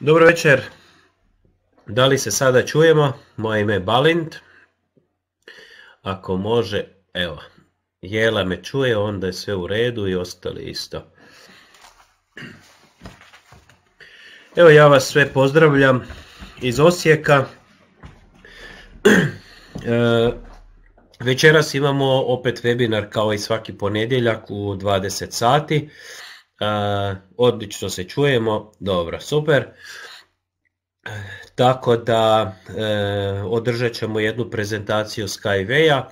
Dobro večer. Da li se sada čujemo? Moje ime je Balint. Ako može, evo. Jela me čuje, onda je sve u redu i ostali isto. Evo ja vas sve pozdravljam iz Osijeka. E, večeras imamo opet webinar kao i svaki ponedjeljak u 20 sati odlično se čujemo, dobro, super. Tako da e, održat ćemo jednu prezentaciju Skyway-a,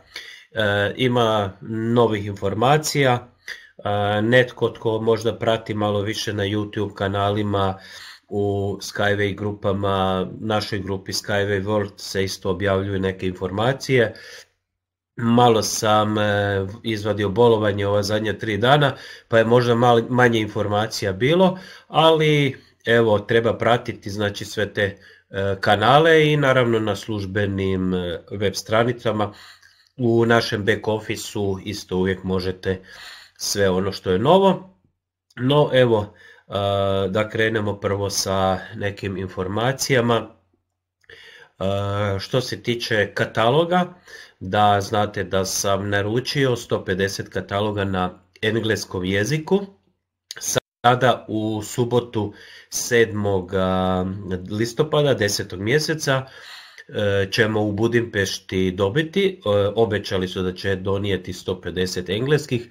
e, ima novih informacija, e, netko tko možda prati malo više na YouTube kanalima, u Skyway grupama, našoj grupi Skyway World se isto objavljuju neke informacije, malo sam e, izvadio bolovanje ova zadnja tri dana, pa je možda manje informacija bilo, ali evo treba pratiti znači sve te e, kanale i naravno na službenim e, web stranicama u našem back officeu isto uvijek možete sve ono što je novo. No evo da krenemo prvo sa nekim informacijama. Što se tiče kataloga, da znate da sam naručio 150 kataloga na engleskom jeziku. Sada u subotu 7. Eh, listopada 10. mjeseca eh, ćemo u Budimpešti dobiti. Eh, obećali su da će donijeti 150 engleskih.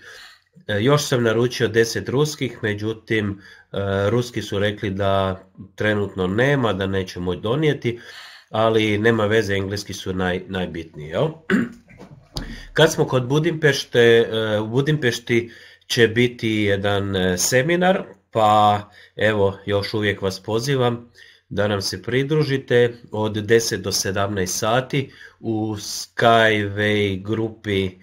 Još sam naručio 10 ruskih, međutim ruski su rekli da trenutno nema, da neće moći donijeti ali nema veze, engleski su naj, najbitniji. Jel? Kad smo kod Budimpešte, eh, u Budimpešti će biti jedan eh, seminar, pa evo još uvijek vas pozivam da nam se pridružite od 10 do 17 sati u Skyway grupi eh,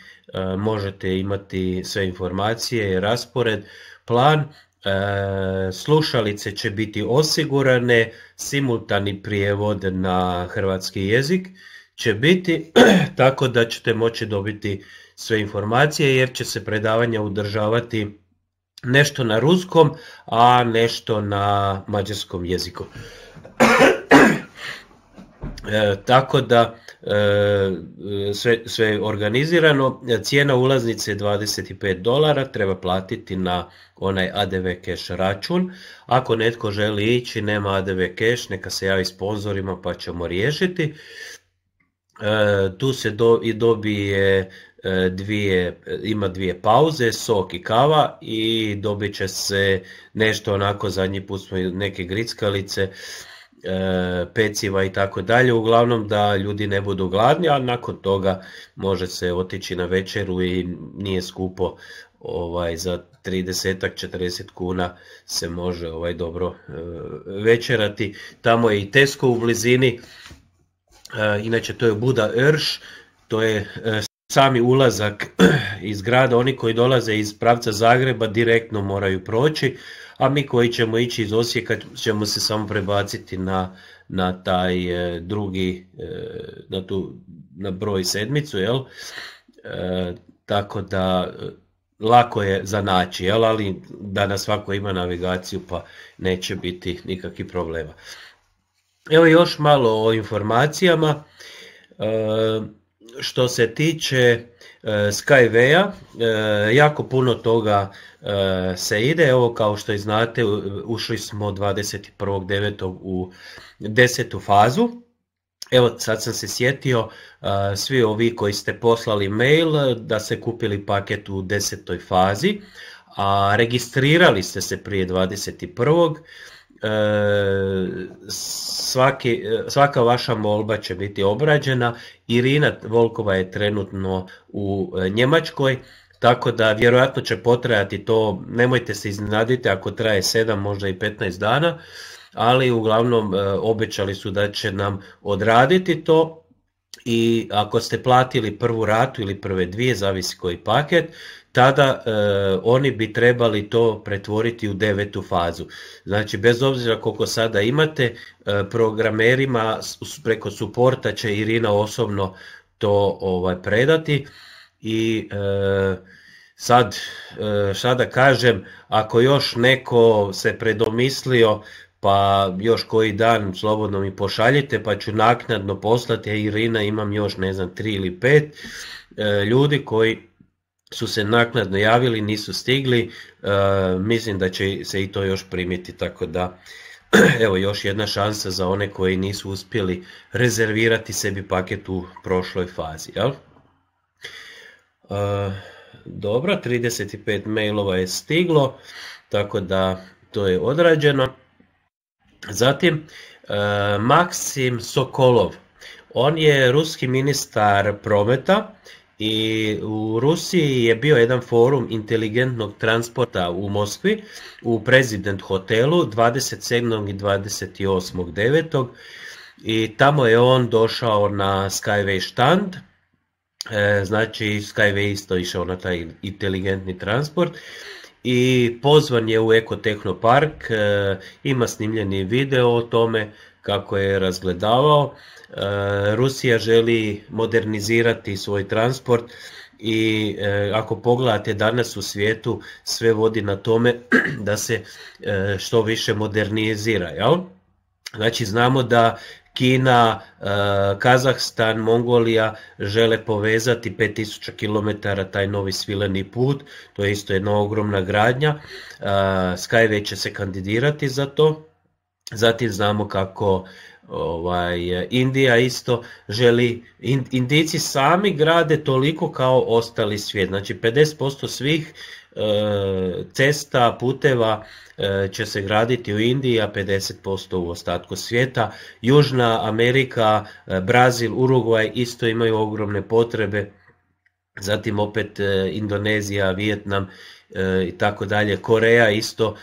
možete imati sve informacije, i raspored, plan E, slušalice će biti osigurane, simultani prijevod na hrvatski jezik će biti tako da ćete moći dobiti sve informacije jer će se predavanja udržavati nešto na ruskom, a nešto na mađarskom jeziku. E, tako da e, sve, sve je organizirano, cijena ulaznice je 25 dolara, treba platiti na onaj ADV cash račun. Ako netko želi ići, nema ADV cash, neka se javi sponzorima pa ćemo riješiti. E, tu se do, i dobije dvije, ima dvije pauze, sok i kava i dobit će se nešto onako, zadnji put smo neke grickalice, E, peciva i tako dalje, uglavnom da ljudi ne budu gladni, a nakon toga može se otići na večeru i nije skupo ovaj za 30-40 kuna se može ovaj dobro e, večerati. Tamo je i Tesco u blizini, e, inače to je Buda Erš, to je sami ulazak iz grada, oni koji dolaze iz pravca Zagreba direktno moraju proći, a mi koji ćemo ići iz Osijeka ćemo se samo prebaciti na, na taj e, drugi, e, na, tu, na broj sedmicu, jel? E, tako da lako je za naći, jel? ali na svako ima navigaciju pa neće biti nikakvih problema. Evo još malo o informacijama. E, što se tiče e, Skyway-a, e, jako puno toga e, se ide. Evo kao što i znate, ušli smo 21.9. u desetu fazu. Evo sad sam se sjetio, svi ovi koji ste poslali mail da se kupili paket u desetoj fazi, a registrirali ste se prije 21 E, svaka vaša molba će biti obrađena. Irina Volkova je trenutno u e, Njemačkoj, tako da vjerojatno će potrajati to, nemojte se iznenaditi ako traje 7, možda i 15 dana, ali uglavnom e, obećali su da će nam odraditi to i ako ste platili prvu ratu ili prve dvije, zavisi koji paket, tada e, oni bi trebali to pretvoriti u devetu fazu. Znači, bez obzira koliko sada imate, e, programerima preko suporta će Irina osobno to ovaj, predati i e, sad šta da kažem, ako još neko se predomislio pa još koji dan slobodno mi pošaljite pa ću naknadno poslati, Irina imam još ne znam tri ili pet ljudi koji su se naknadno javili, nisu stigli, e, mislim da će se i to još primiti, tako da evo još jedna šansa za one koji nisu uspjeli rezervirati sebi paket u prošloj fazi. Jel? E, dobro, 35 mailova je stiglo, tako da to je odrađeno. Zatim, e, Maksim Sokolov, on je ruski ministar prometa, i u Rusiji je bio jedan forum inteligentnog transporta u Moskvi u Prezident hotelu 27. i 28.9. I tamo je on došao na Skyway štand, e, znači Skyway isto išao na taj inteligentni transport i pozvan je u park, e, ima snimljeni video o tome, kako je razgledavao. E, Rusija želi modernizirati svoj transport i e, ako pogledate danas u svijetu sve vodi na tome da se e, što više modernizira. Jel? Znači znamo da Kina, Kazahstan, Mongolija žele povezati 5000 km taj novi svileni put, to je isto jedna ogromna gradnja, Skyway će se kandidirati za to Zatim znamo kako ovaj, Indija isto želi, Indici sami grade toliko kao ostali svijet. Znači 50% svih e, cesta, puteva e, će se graditi u Indiji, a 50% u ostatku svijeta. Južna Amerika, e, Brazil, Uruguay isto imaju ogromne potrebe. Zatim opet Indonezija, Vijetnam i tako dalje. Koreja isto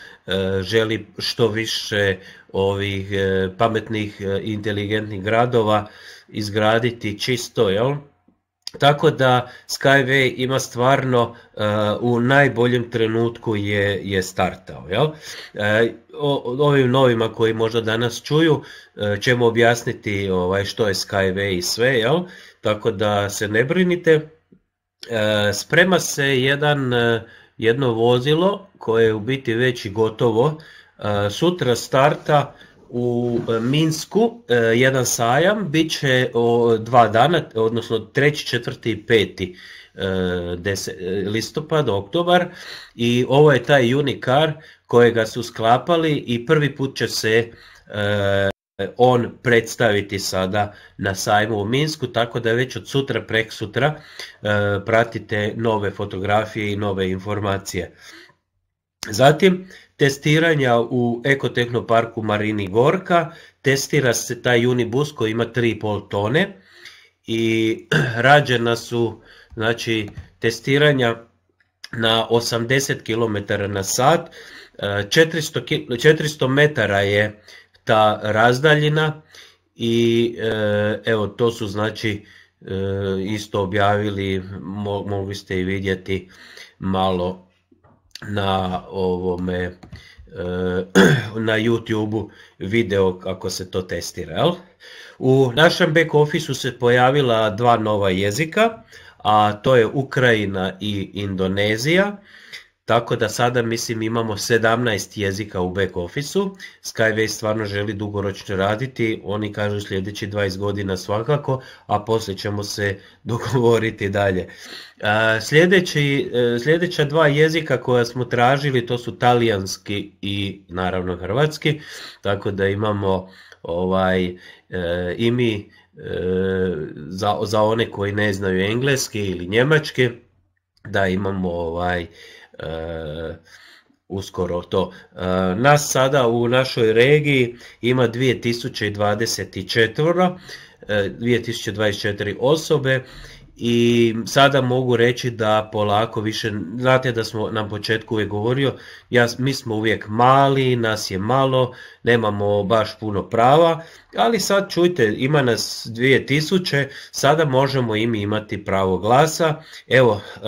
želi što više ovih e, pametnih e, inteligentnih gradova izgraditi čisto, jel? Tako da Skyway ima stvarno e, u najboljem trenutku je, startao. o, ovim novima koji možda danas čuju ćemo objasniti ovaj, što je Skyway i sve, tako da se ne brinite. Sprema se jedan, jedno vozilo koje je u biti već gotovo, Eh, sutra starta u eh, Minsku eh, jedan sajam, bit će dva dana, odnosno 3. 4. i 5. listopad, oktobar i ovo je taj unikar kojega su sklapali i prvi put će se on predstaviti sada na sajmu u Minsku, tako da već od sutra prek sutra pratite nove fotografije i nove informacije. Zatim testiranja u ekotehnoparku Marini Gorka. Testira se taj unibus koji ima 3,5 tone i rađena su znači, testiranja na 80 km na sat. 400, e, metara je ta razdaljina i e, evo to su znači e, isto objavili, mogli ste i vidjeti malo na ovome eh, na YouTube video kako se to testira. U našem back officeu se pojavila dva nova jezika, a to je Ukrajina i Indonezija. Tako da sada mislim imamo 17 jezika u back officeu. Skyway stvarno želi dugoročno raditi, oni kažu sljedeći 20 godina svakako, a poslije ćemo se dogovoriti dalje. Sljedeći, e, sljedeća dva jezika koja smo tražili to su talijanski i naravno hrvatski, tako da imamo ovaj e, i mi e, za, za one koji ne znaju engleski ili njemački da imamo ovaj E, uskoro to. E, nas sada u našoj regiji ima 2024, 2024 e, osobe i sada mogu reći da polako više, znate da smo na početku uvijek govorio, ja, mi smo uvijek mali, nas je malo, nemamo baš puno prava, ali sad čujte, ima nas 2000, sada možemo i mi imati pravo glasa. Evo, e,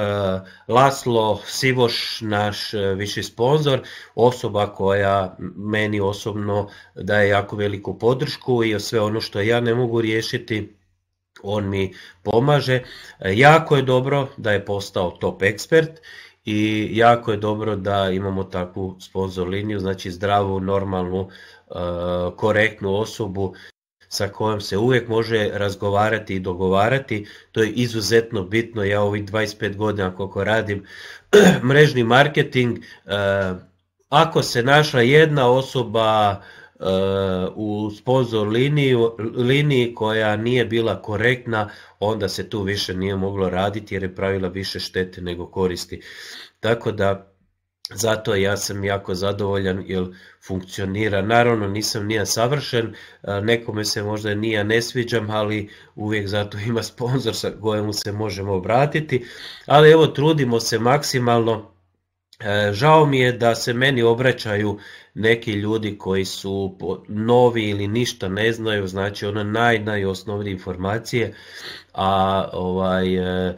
Laslo Sivoš, naš e, viši sponzor, osoba koja meni osobno daje jako veliku podršku i sve ono što ja ne mogu riješiti, on mi pomaže. E, jako je dobro da je postao top ekspert i jako je dobro da imamo takvu sponzor liniju, znači zdravu, normalnu, e, korektnu osobu sa kojom se uvijek može razgovarati i dogovarati. To je izuzetno bitno. Ja ovih 25 godina koliko radim mrežni marketing, e, ako se našla jedna osoba Eh, u sponzor liniju, liniji koja nije bila korektna, onda se tu više nije moglo raditi jer je pravila više štete nego koristi. Tako da zato ja sam jako zadovoljan jer funkcionira. Naravno nisam nija savršen, eh, nekome se možda nija ne sviđam, ali uvijek zato ima sponzor sa kojemu se možemo obratiti. Ali evo trudimo se maksimalno E, žao mi je da se meni obraćaju neki ljudi koji su novi ili ništa ne znaju, znači ono naj, najosnovnije informacije, a ovaj, e,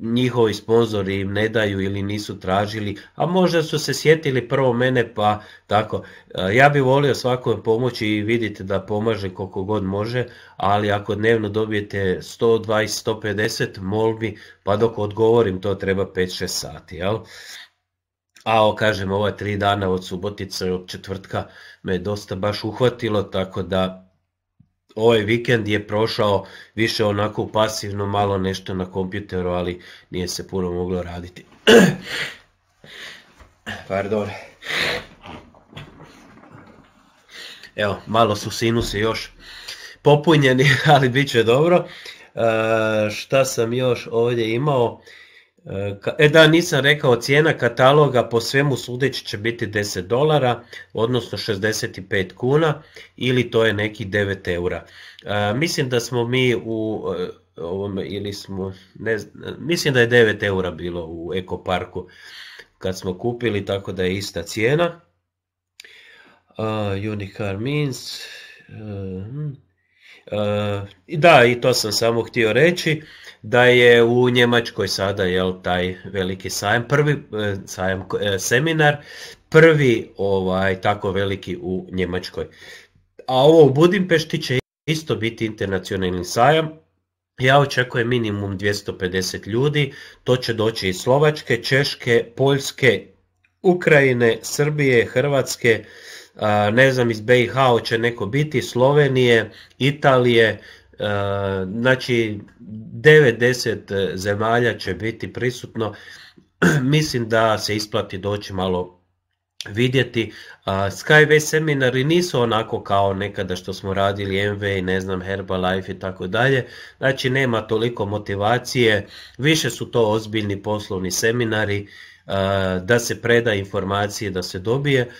njihovi sponzori im ne daju ili nisu tražili, a možda su se sjetili prvo mene pa tako. E, ja bi volio svakome pomoći i vidite da pomaže koliko god može, ali ako dnevno dobijete 120-150 molbi, pa dok odgovorim to treba 5-6 sati. Jel? A o, kažem, ova tri dana od Subotica i od četvrtka me je dosta baš uhvatilo, tako da ovaj vikend je prošao više onako pasivno, malo nešto na kompjuteru, ali nije se puno moglo raditi. Pardon. Evo, malo su sinusi još popunjeni, ali bit će dobro. E, šta sam još ovdje imao? E da, nisam rekao, cijena kataloga po svemu sudeći će biti 10 dolara, odnosno 65 kuna ili to je neki 9 eura. E, mislim da smo mi u e, ovom, ili smo, ne mislim da je 9 eura bilo u ekoparku kad smo kupili, tako da je ista cijena. E, Unicar means... Hm, da, i to sam samo htio reći da je u Njemačkoj sada jel, taj veliki sajam, prvi e, sajam, e, seminar, prvi ovaj tako veliki u Njemačkoj. A ovo u Budimpešti će isto biti internacionalni sajam, ja očekujem minimum 250 ljudi, to će doći iz Slovačke, Češke, Poljske, Ukrajine, Srbije, Hrvatske, ne znam iz BiH će neko biti, Slovenije, Italije, E, znači, 90 e, zemalja će biti prisutno. Mislim da se isplati doći malo vidjeti. E, Skyway seminari nisu onako kao nekada što smo radili MV i ne znam Herbalife i tako dalje. Znači nema toliko motivacije, više su to ozbiljni poslovni seminari da se preda informacije, da se dobije.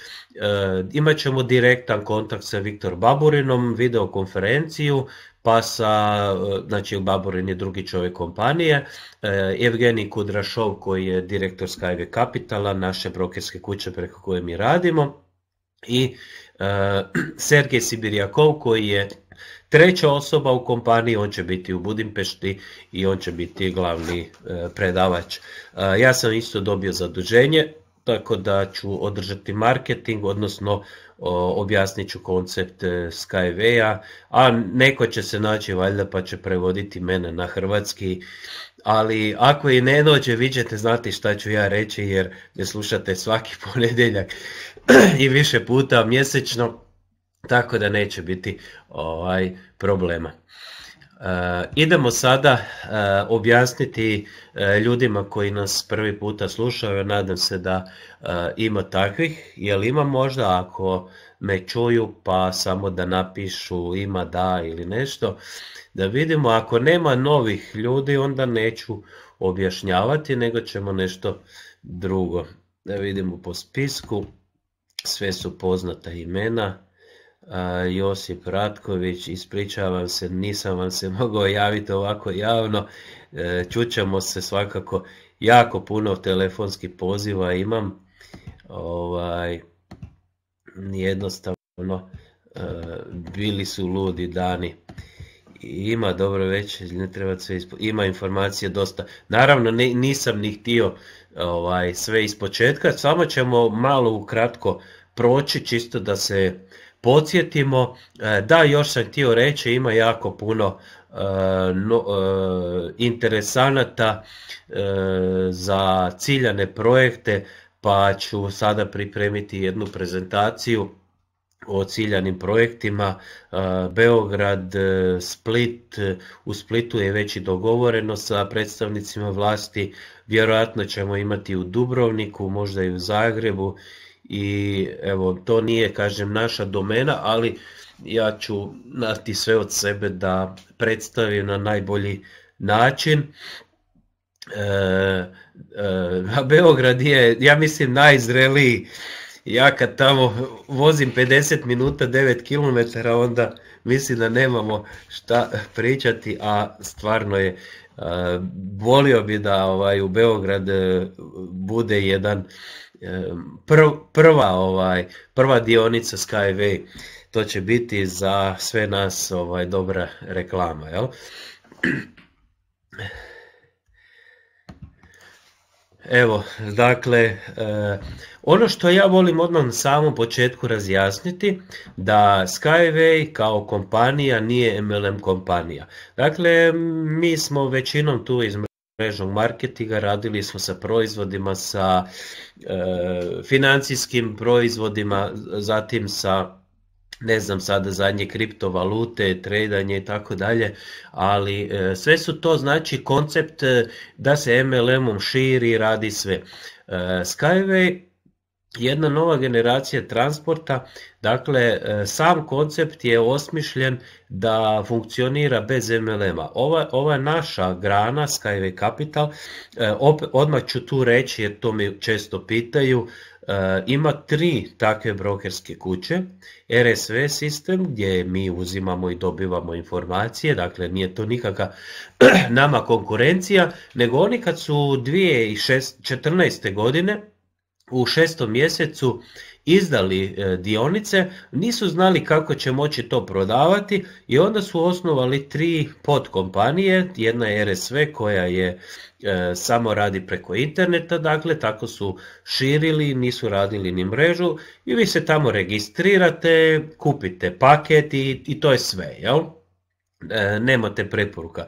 Imat ćemo direktan kontakt sa Viktor Baburinom, videokonferenciju, pa sa, e, znači Baborin je drugi čovjek kompanije, e, Evgenij Kudrašov koji je direktor Skyway Capitala, naše brokerske kuće preko koje mi radimo, i e, Sergej Sibirjakov koji je treća osoba u kompaniji, on će biti u Budimpešti i on će biti glavni predavač. ja sam isto dobio zaduženje tako da ću održati marketing, odnosno objasnit ću koncept e, Skyway-a, a neko će se naći valjda pa će prevoditi mene na hrvatski, ali ako i ne dođe vi ćete znati šta ću ja reći jer ne slušate svaki ponedjeljak i više puta mjesečno, tako da neće biti ovaj problema. Eh, idemo sada eh, objasniti eh, ljudima koji nas prvi puta slušaju, nadam se da ima takvih, jel ima možda ako me čuju pa samo da napišu ima da ili nešto, da vidimo ako nema novih ljudi onda neću objašnjavati nego ćemo nešto drugo. Da vidimo po spisku, sve su poznata imena. Josip Ratković, ispričavam se, nisam vam se mogao javiti ovako javno, e, čućemo se svakako, jako puno telefonskih poziva imam, ovaj, jednostavno e, bili su ludi dani. Ima dobro već, ne treba sve ima informacije dosta. Naravno nisam ni htio ovaj, sve ispočetka, samo ćemo malo ukratko proći čisto da se podsjetimo. E, da, još sam htio reći, ima jako puno e, e, interesanata za ciljane projekte, pa ću sada pripremiti jednu prezentaciju o ciljanim projektima Beograd, Split, u Splitu je već i dogovoreno sa predstavnicima vlasti, vjerojatno ćemo imati u Dubrovniku, možda i u Zagrebu i evo, to nije, kažem, naša domena, ali ja ću nati sve od sebe da predstavim na najbolji način. E, e Beograd je, ja mislim, najzreliji. Ja kad tamo vozim 50 minuta, 9 km, onda mislim da nemamo šta pričati, a stvarno je e, volio bi da ovaj u Beograd e, bude jedan prva, ovaj, prva dionica Skyway, to će biti za sve nas ovaj, dobra reklama. Jel? Evo, dakle, eh, ono što ja volim odmah na samom početku razjasniti, da Skyway kao kompanija nije MLM kompanija. Dakle, mi smo većinom tu iz mrežnog marketinga, radili smo sa proizvodima, sa e, financijskim proizvodima, zatim sa ne znam sada zadnje kriptovalute, tradanje i tako dalje, ali e, sve su to znači koncept e, da se MLM-om širi radi sve. E, Skyway jedna nova generacija transporta, dakle e, sam koncept je osmišljen da funkcionira bez MLM-a. Ova, ova naša grana Skyway Capital, e, odmah ću tu reći jer to mi često pitaju, e, ima tri takve brokerske kuće, RSV sistem gdje mi uzimamo i dobivamo informacije, dakle nije to nikakva nama konkurencija, nego oni kad su 2014. godine u šestom mjesecu izdali e, dionice, nisu znali kako će moći to prodavati i onda su osnovali tri podkompanije, jedna je RSV koja je e, samo radi preko interneta, dakle tako su širili, nisu radili ni mrežu i vi se tamo registrirate, kupite paket i, i to je sve, jel? E, nemate preporuka.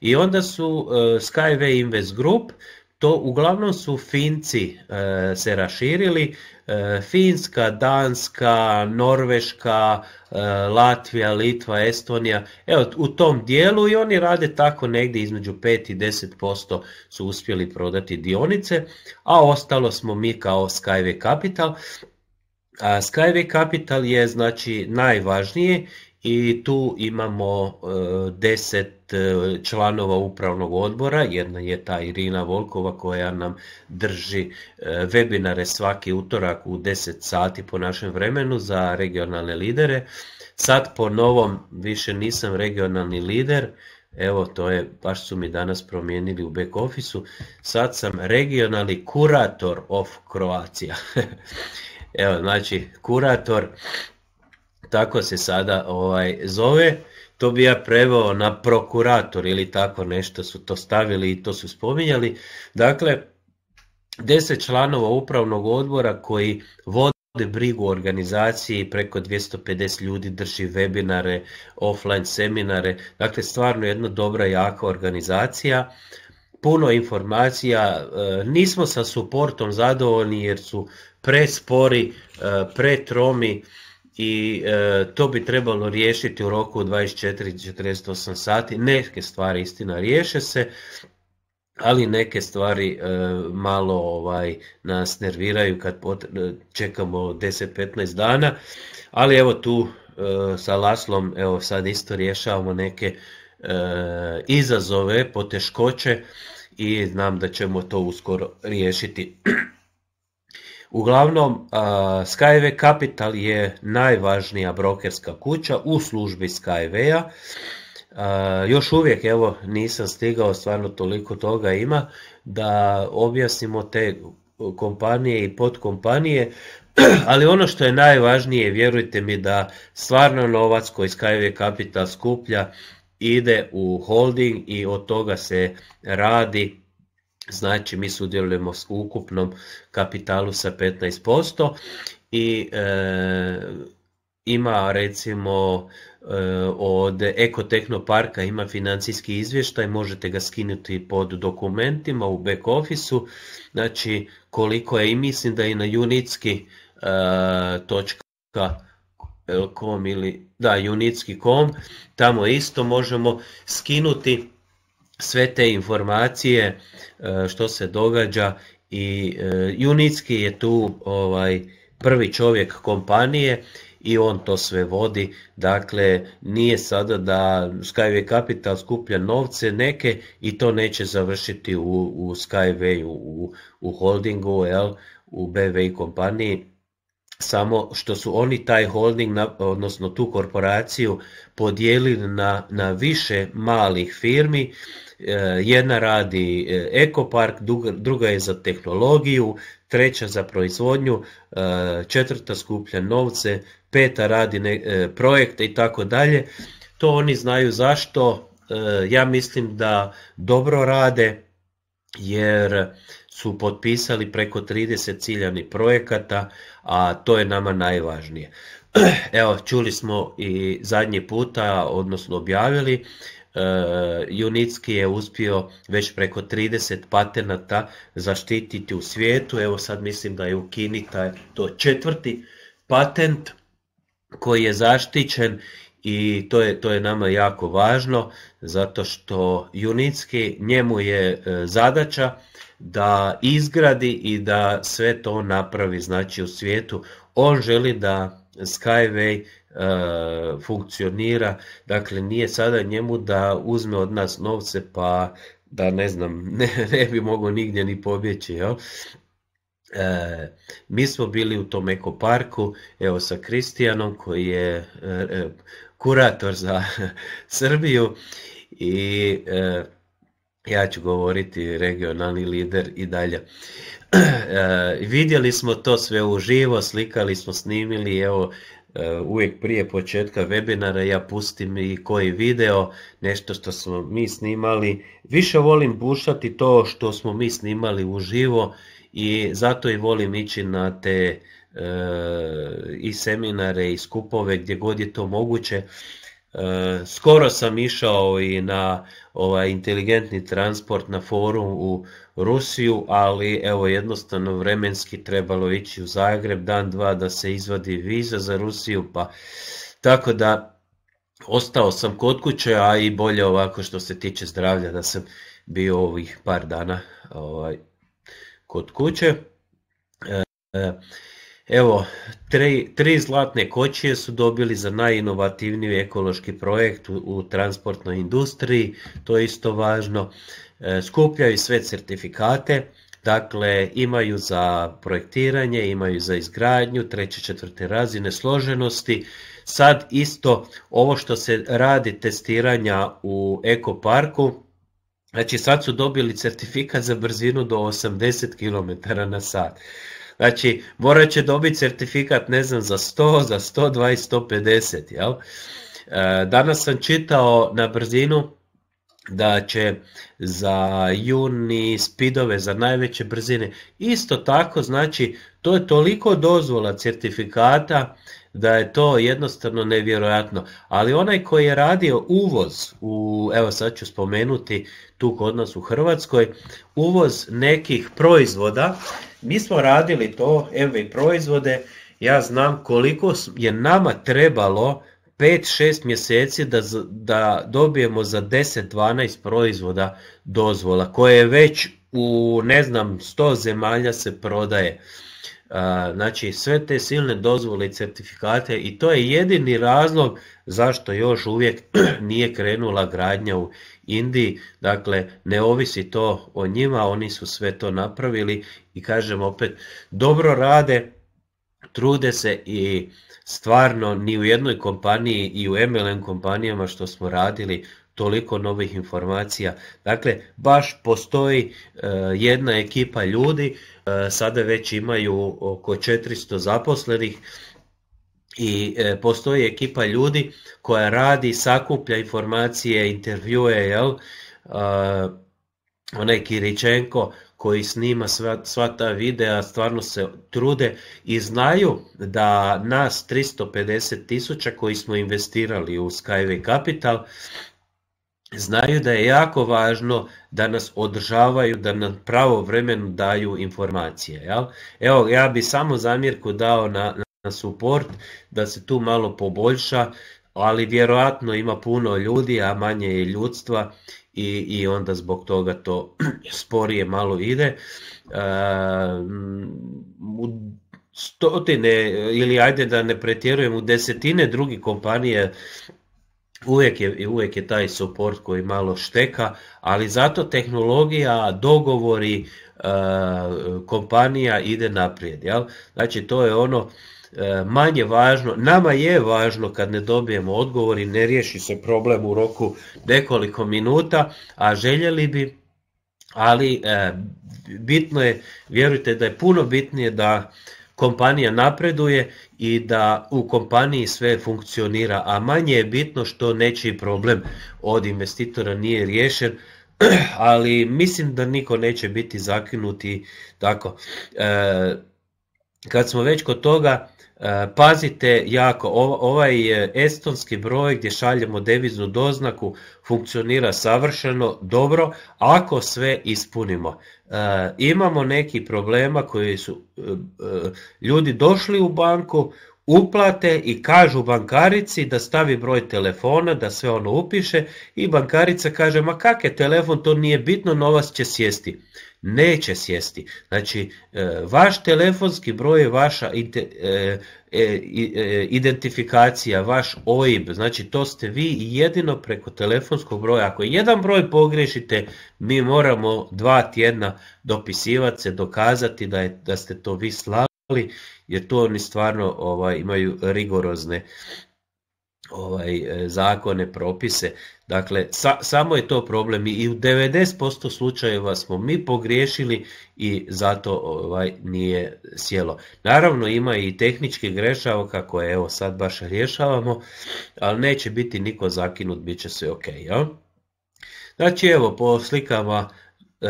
I onda su e, Skyway Invest Group to uglavnom su Finci e, se raširili, e, Finska, Danska, Norveška, e, Latvija, Litva, Estonija, evo u tom dijelu i oni rade tako negdje između 5 i 10% su uspjeli prodati dionice, a ostalo smo mi kao Skyway Capital. A Skyway Capital je znači najvažnije i tu imamo e, deset e, članova upravnog odbora, jedna je ta Irina Volkova koja nam drži e, webinare svaki utorak u 10 sati po našem vremenu za regionalne lidere. Sad po novom više nisam regionalni lider, evo to je, baš su mi danas promijenili u back officeu, sad sam regionalni kurator of Kroacija. evo, znači kurator tako se sada ovaj zove, to bi ja preveo na prokurator ili tako nešto su to stavili i to su spominjali. Dakle, deset članova upravnog odbora koji vode brigu o organizaciji, preko 250 ljudi drži webinare, offline seminare, dakle stvarno jedna dobra, jaka organizacija puno informacija, e, nismo sa suportom zadovoljni jer su prespori, e, pretromi, i e, to bi trebalo riješiti u roku 24-48 sati. Neke stvari istina riješe se, ali neke stvari e, malo ovaj nas nerviraju kad e, čekamo 10-15 dana. Ali evo tu sa Laslom evo sad isto rješavamo neke izazove, poteškoće i znam da ćemo to uskoro riješiti. Uglavnom, Skyway Capital je najvažnija brokerska kuća u službi Skywaya. Još uvijek, evo, nisam stigao, stvarno toliko toga ima, da objasnimo te kompanije i podkompanije, ali ono što je najvažnije, vjerujte mi da stvarno novac koji Skyway Capital skuplja ide u holding i od toga se radi Znači mi sudjelujemo s ukupnom kapitalu sa 15% i e, ima recimo e, od parka ima financijski izvještaj, možete ga skinuti pod dokumentima u back officeu, znači koliko je i mislim da je na unitski.com e, ili da unitski.com, tamo isto možemo skinuti sve te informacije e, što se događa i e, Junitski je tu ovaj prvi čovjek kompanije i on to sve vodi. Dakle, nije sada da Skyway Capital skuplja novce neke i to neće završiti u, u Skyway, u, holdingu, jel, u BV kompaniji. Samo što su oni taj holding, odnosno tu korporaciju, podijelili na, na više malih firmi Eh, jedna radi eh, ekopark, druga je za tehnologiju, treća za proizvodnju, eh, četvrta skuplja novce, peta radi projekte i tako dalje. To oni znaju zašto, ja mislim da dobro rade jer su potpisali preko 30 ciljanih projekata, a to je nama najvažnije. Evo, čuli smo i zadnji puta, odnosno objavili, E, Junitski je uspio već preko 30 patenata zaštititi u svijetu. Evo sad mislim da je u Kini to četvrti patent koji je zaštićen i to je, to je nama jako važno zato što Junitski njemu je e, zadaća da izgradi i da sve to napravi znači u svijetu. On želi da Skyway E, funkcionira, dakle nije sada njemu da uzme od nas novce pa da ne znam, ne, bi mogao nigdje ni pobjeći, jel? E, mi smo bili u tom ekoparku, evo sa Kristijanom koji je e, e, kurator za Srbiju i e, ja ću govoriti regionalni lider i dalje. vidjeli smo to sve uživo, slikali smo, snimili, evo E, uvijek prije početka webinara ja pustim i koji video, nešto što smo mi snimali. Više volim bušati to što smo mi snimali uživo i zato i volim ići na te e, i seminare i skupove gdje god je to moguće E, skoro sam išao i na ovaj inteligentni transport na forum u Rusiju, ali evo jednostavno vremenski trebalo ići u Zagreb dan dva da se izvadi viza za Rusiju, pa tako da ostao sam kod kuće, a i bolje ovako što se tiče zdravlja da sam bio ovih par dana ovaj, kod kuće. E, e, Evo, tri, tri zlatne kočije su dobili za najinovativniji ekološki projekt u, transportnoj industriji, to je isto važno. E, skupljaju sve certifikate, dakle imaju za projektiranje, imaju za izgradnju, treće, četvrte razine složenosti. Sad isto ovo što se radi testiranja u ekoparku, znači sad su dobili certifikat za brzinu do 80 km na sat. Znači, morat će dobiti certifikat, ne znam, za 100, za 120, 150, jel? E, danas sam čitao na brzinu da će za juni spidove za najveće brzine isto tako znači to je toliko dozvola certifikata da je to jednostavno nevjerojatno ali onaj koji je radio uvoz u evo sad ću spomenuti tu kod nas u Hrvatskoj uvoz nekih proizvoda mi smo radili to, MV proizvode, ja znam koliko je nama trebalo 5-6 mjeseci da, da dobijemo za 10-12 proizvoda dozvola koje već u ne znam 100 zemalja se prodaje. Znači sve te silne dozvole i certifikate i to je jedini razlog zašto još uvijek nije krenula gradnja u Indiji, dakle ne ovisi to o njima, oni su sve to napravili i kažem opet dobro rade, trude se i stvarno ni u jednoj kompaniji i u MLM kompanijama što smo radili toliko novih informacija. Dakle, baš postoji e, jedna ekipa ljudi, e, sada već imaju oko 400 zaposlenih, i e, postoji ekipa ljudi koja radi, sakuplja informacije, intervjue, jel? onaj Kiričenko koji snima sva, sva ta videa, stvarno se trude i znaju da nas 350 tisuća koji smo investirali u Skyway Capital, znaju da je jako važno da nas održavaju, da nam pravo vremenu daju informacije. Jel? Evo, ja bi samo zamjerku dao na, na support, da se tu malo poboljša, ali vjerojatno ima puno ljudi, a manje je ljudstva i, i onda zbog toga to sporije malo ide. E, u stotine, ili ajde da ne pretjerujem, u desetine drugih kompanije Uvijek je, uvijek je taj support koji malo šteka, ali zato tehnologija, dogovori, e, kompanija ide naprijed. Jel? Znači to je ono E, manje važno. Nama je važno kad ne dobijemo odgovor i ne riješi se problem u roku nekoliko minuta, a željeli bi, ali e, bitno je, vjerujte da je puno bitnije da kompanija napreduje i da u kompaniji sve funkcionira, a manje je bitno što nečiji problem od investitora nije riješen, ali mislim da niko neće biti zakinuti tako. E, kad smo već kod toga, E, pazite jako, ovaj e, estonski broj gdje šaljemo deviznu doznaku funkcionira savršeno dobro ako sve ispunimo. E, imamo neki problema koji su ljudi došli u banku, uplate i kažu bankarici da stavi broj telefona, da sve ono upiše i bankarica kaže ma kak je telefon, to nije bitno, novac će sjesti neće sjesti. Znači, e, vaš telefonski broj je vaša e, e, identifikacija, vaš OIB, znači to ste vi jedino preko telefonskog broja. Ako jedan broj pogrešite, mi moramo dva tjedna dopisivati se, dokazati da, je, da ste to vi slali, jer to oni stvarno ovaj, imaju rigorozne ovaj zakone, propise. Dakle, samo je to problem i u 90% slučajeva smo mi pogriješili i zato ovaj nije sjelo. Naravno ima i tehničkih kako je evo sad baš rješavamo, ali neće biti niko zakinut, bit će sve ok. Ja? Znači evo po slikama e,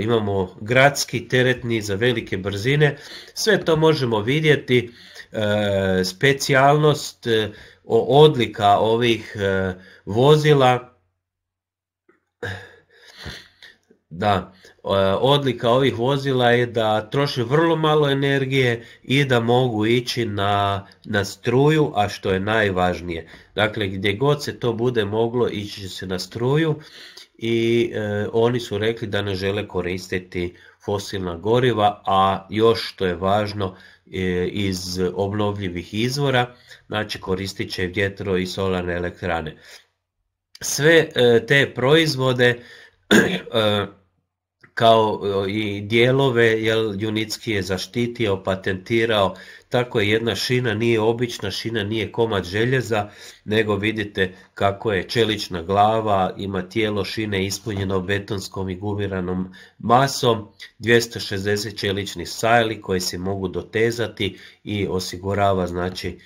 imamo gradski teretni za velike brzine, sve to možemo vidjeti, e, specijalnost e, odlika ovih vozila. Da, e, odlika ovih vozila je da troše vrlo malo energije i da mogu ići na, na struju, a što je najvažnije. Dakle, gdje god se to bude moglo, ići se na struju i e, oni su rekli da ne žele koristiti fosilna goriva, a još što je važno e, iz obnovljivih izvora, znači koristit će vjetro i solarne elektrane sve e, te proizvode e, kao e, i dijelove, jer junicki je zaštitio, patentirao, tako je jedna šina nije obična, šina nije komad željeza, nego vidite kako je čelična glava, ima tijelo šine ispunjeno betonskom i gumiranom masom, 260 čeličnih sajli koje se mogu dotezati i osigurava znači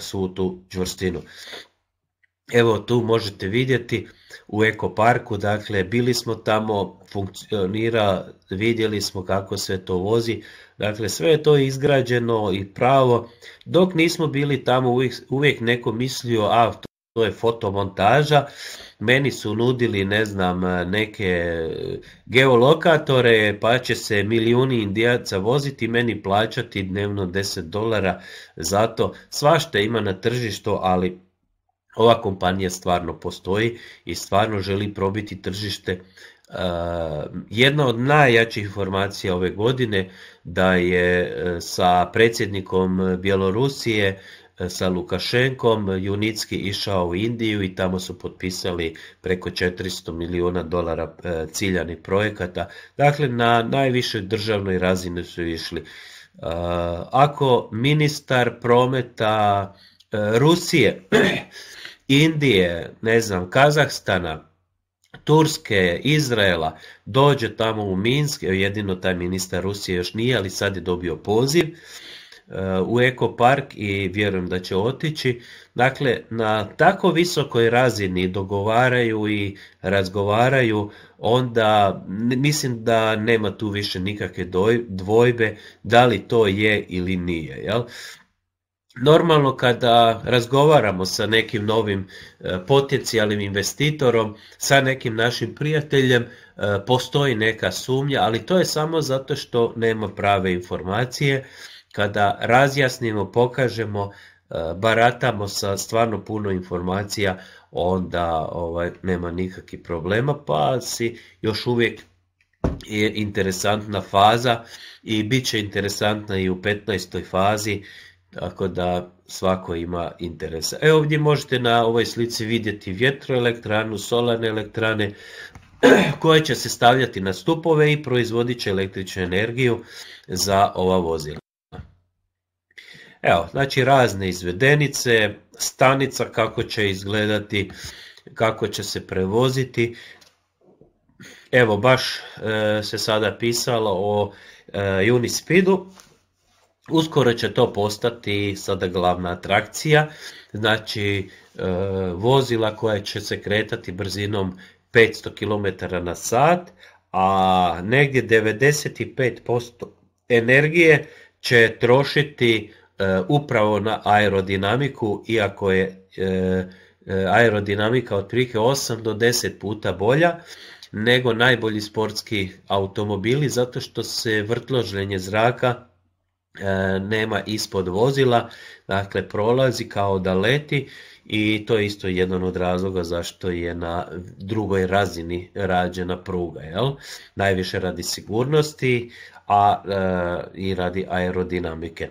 svu tu čvrstinu. Evo tu možete vidjeti u ekoparku, dakle bili smo tamo, funkcionira, vidjeli smo kako se to vozi, dakle sve je to izgrađeno i pravo, dok nismo bili tamo uvijek, uvijek neko mislio, a to je fotomontaža, meni su nudili ne znam neke geolokatore pa će se milijuni indijaca voziti meni plaćati dnevno 10 dolara zato svašta ima na tržištu ali ova kompanija stvarno postoji i stvarno želi probiti tržište. E, jedna od najjačih informacija ove godine da je e, sa predsjednikom Bjelorusije, e, sa Lukašenkom, Junicki, išao u Indiju i tamo su potpisali preko 400 milijuna dolara ciljanih projekata. Dakle, na najvišoj državnoj razini su išli. Ako ministar prometa Rusije Indije, ne znam, Kazahstana, Turske, Izraela, dođe tamo u Minsk, jedino taj ministar Rusije još nije, ali sad je dobio poziv e, u eko park i vjerujem da će otići. Dakle, na tako visokoj razini dogovaraju i razgovaraju, onda mislim da nema tu više nikakve dvojbe da li to je ili nije. Jel? Normalno kada razgovaramo sa nekim novim e, potencijalnim investitorom, sa nekim našim prijateljem, e, postoji neka sumnja, ali to je samo zato što nema prave informacije. Kada razjasnimo, pokažemo, e, baratamo sa stvarno puno informacija, onda ovaj, nema nikakvih problema, pa si još uvijek je interesantna faza i bit će interesantna i u 15. fazi tako da svako ima interesa. E ovdje možete na ovoj slici vidjeti vjetroelektranu, solarne elektrane koje će se stavljati na stupove i proizvodit će električnu energiju za ova vozila. Evo, znači razne izvedenice, stanica kako će izgledati, kako će se prevoziti. Evo, baš e, se sada pisalo o e, Unispeedu, Uskoro će to postati sada glavna atrakcija, znači e, vozila koja će se kretati brzinom 500 km na sat, a negdje 95% energije će trošiti e, upravo na aerodinamiku, iako je e, aerodinamika otprilike 8 do 10 puta bolja nego najbolji sportski automobili zato što se vrtloženje zraka E, nema ispod vozila, dakle prolazi kao da leti i to je isto jedan od razloga zašto je na drugoj razini rađena pruga. Jel? Najviše radi sigurnosti, a e, i radi aerodinamike.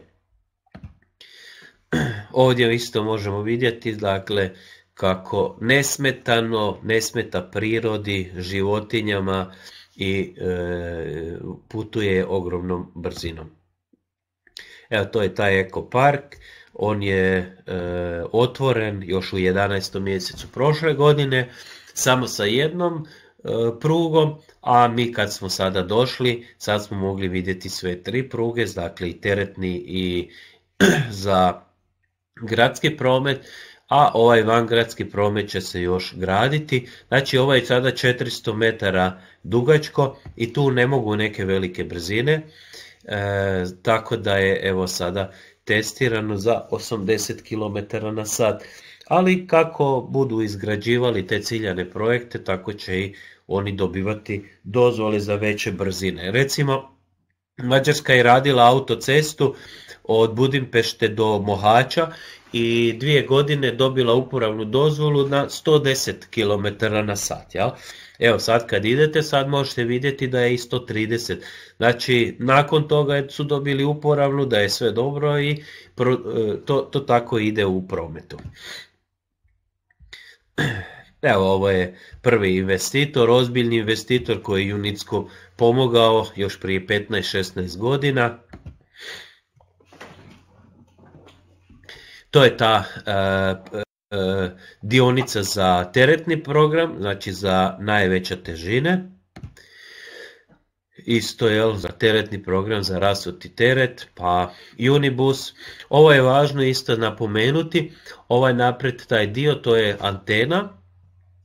Ovdje isto možemo vidjeti dakle, kako nesmetano, nesmeta prirodi, životinjama i e, putuje ogromnom brzinom. Evo, to je taj Eko Park. On je e, otvoren još u 11. mjesecu prošle godine, samo sa jednom e, prugom, a mi kad smo sada došli, sad smo mogli vidjeti sve tri pruge, dakle i teretni i za gradski promet, a ovaj vangradski promet će se još graditi. Znači ovaj je sada 400 metara dugačko i tu ne mogu neke velike brzine. E, tako da je evo sada testirano za 80 km na sat. Ali kako budu izgrađivali te ciljane projekte, tako će i oni dobivati dozvole za veće brzine. Recimo, Mađarska je radila autocestu od Budimpešte do Mohača i dvije godine dobila uporavnu dozvolu na 110 km na sat. Jel? Evo sad kad idete sad možete vidjeti da je i 130. Znači nakon toga su dobili uporavnu da je sve dobro i e, to, to tako ide u prometu. Evo, ovo je prvi investitor, ozbiljni investitor koji je Unitsku pomogao još prije 15-16 godina. To je ta e, e, dionica za teretni program, znači za najveće težine. Isto je za teretni program za rasuti teret, pa Unibus. Ovo je važno isto napomenuti, ovaj napred taj dio to je antena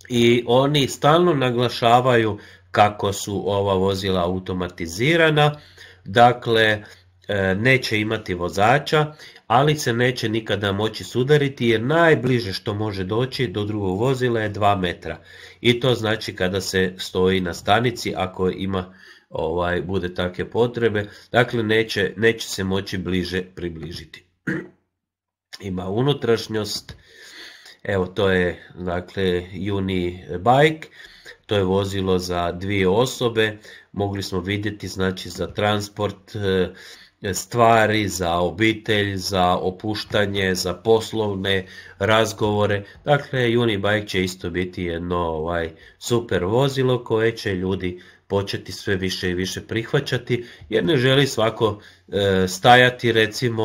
i oni stalno naglašavaju kako su ova vozila automatizirana, dakle e, neće imati vozača ali se neće nikada moći sudariti jer najbliže što može doći do drugog vozila je 2 metra. I to znači kada se stoji na stanici ako ima ovaj bude takve potrebe, dakle neće, neće se moći bliže približiti. Ima unutrašnjost, evo to je dakle juni bike, to je vozilo za dvije osobe, mogli smo vidjeti znači za transport eh, stvari, za obitelj, za opuštanje, za poslovne razgovore. Dakle, Unibike će isto biti jedno ovaj, super vozilo koje će ljudi početi sve više i više prihvaćati jer ne želi svako e, stajati recimo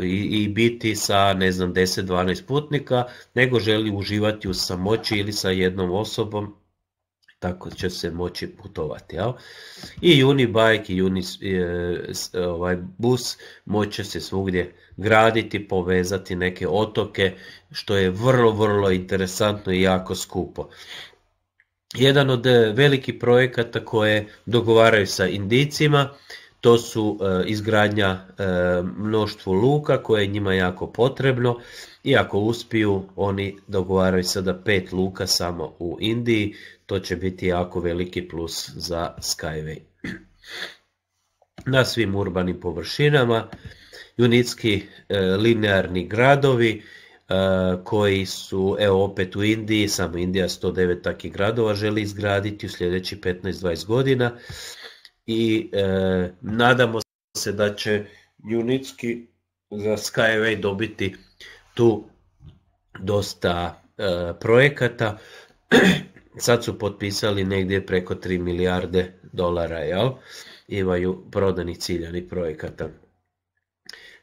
e, i, biti sa ne znam 10-12 putnika nego želi uživati u samoći ili sa jednom osobom tako će se moći putovati. Jel? I Unibike i Unis, e, ovaj bus moće se svugdje graditi, povezati neke otoke, što je vrlo, vrlo interesantno i jako skupo. Jedan od e, velikih projekata koje dogovaraju sa Indicima, to su e, izgradnja e, mnoštvu luka koje je njima jako potrebno i ako uspiju oni dogovaraju sada pet luka samo u Indiji to će biti jako veliki plus za Skyway. Na svim urbanim površinama, junitski e, linearni gradovi e, koji su, evo opet u Indiji, samo Indija 109 takih gradova želi izgraditi u sljedeći 15-20 godina i e, nadamo se da će junitski za Skyway dobiti tu dosta projekata sad su potpisali negdje preko 3 milijarde dolara, jel? Imaju prodanih ciljanih projekata.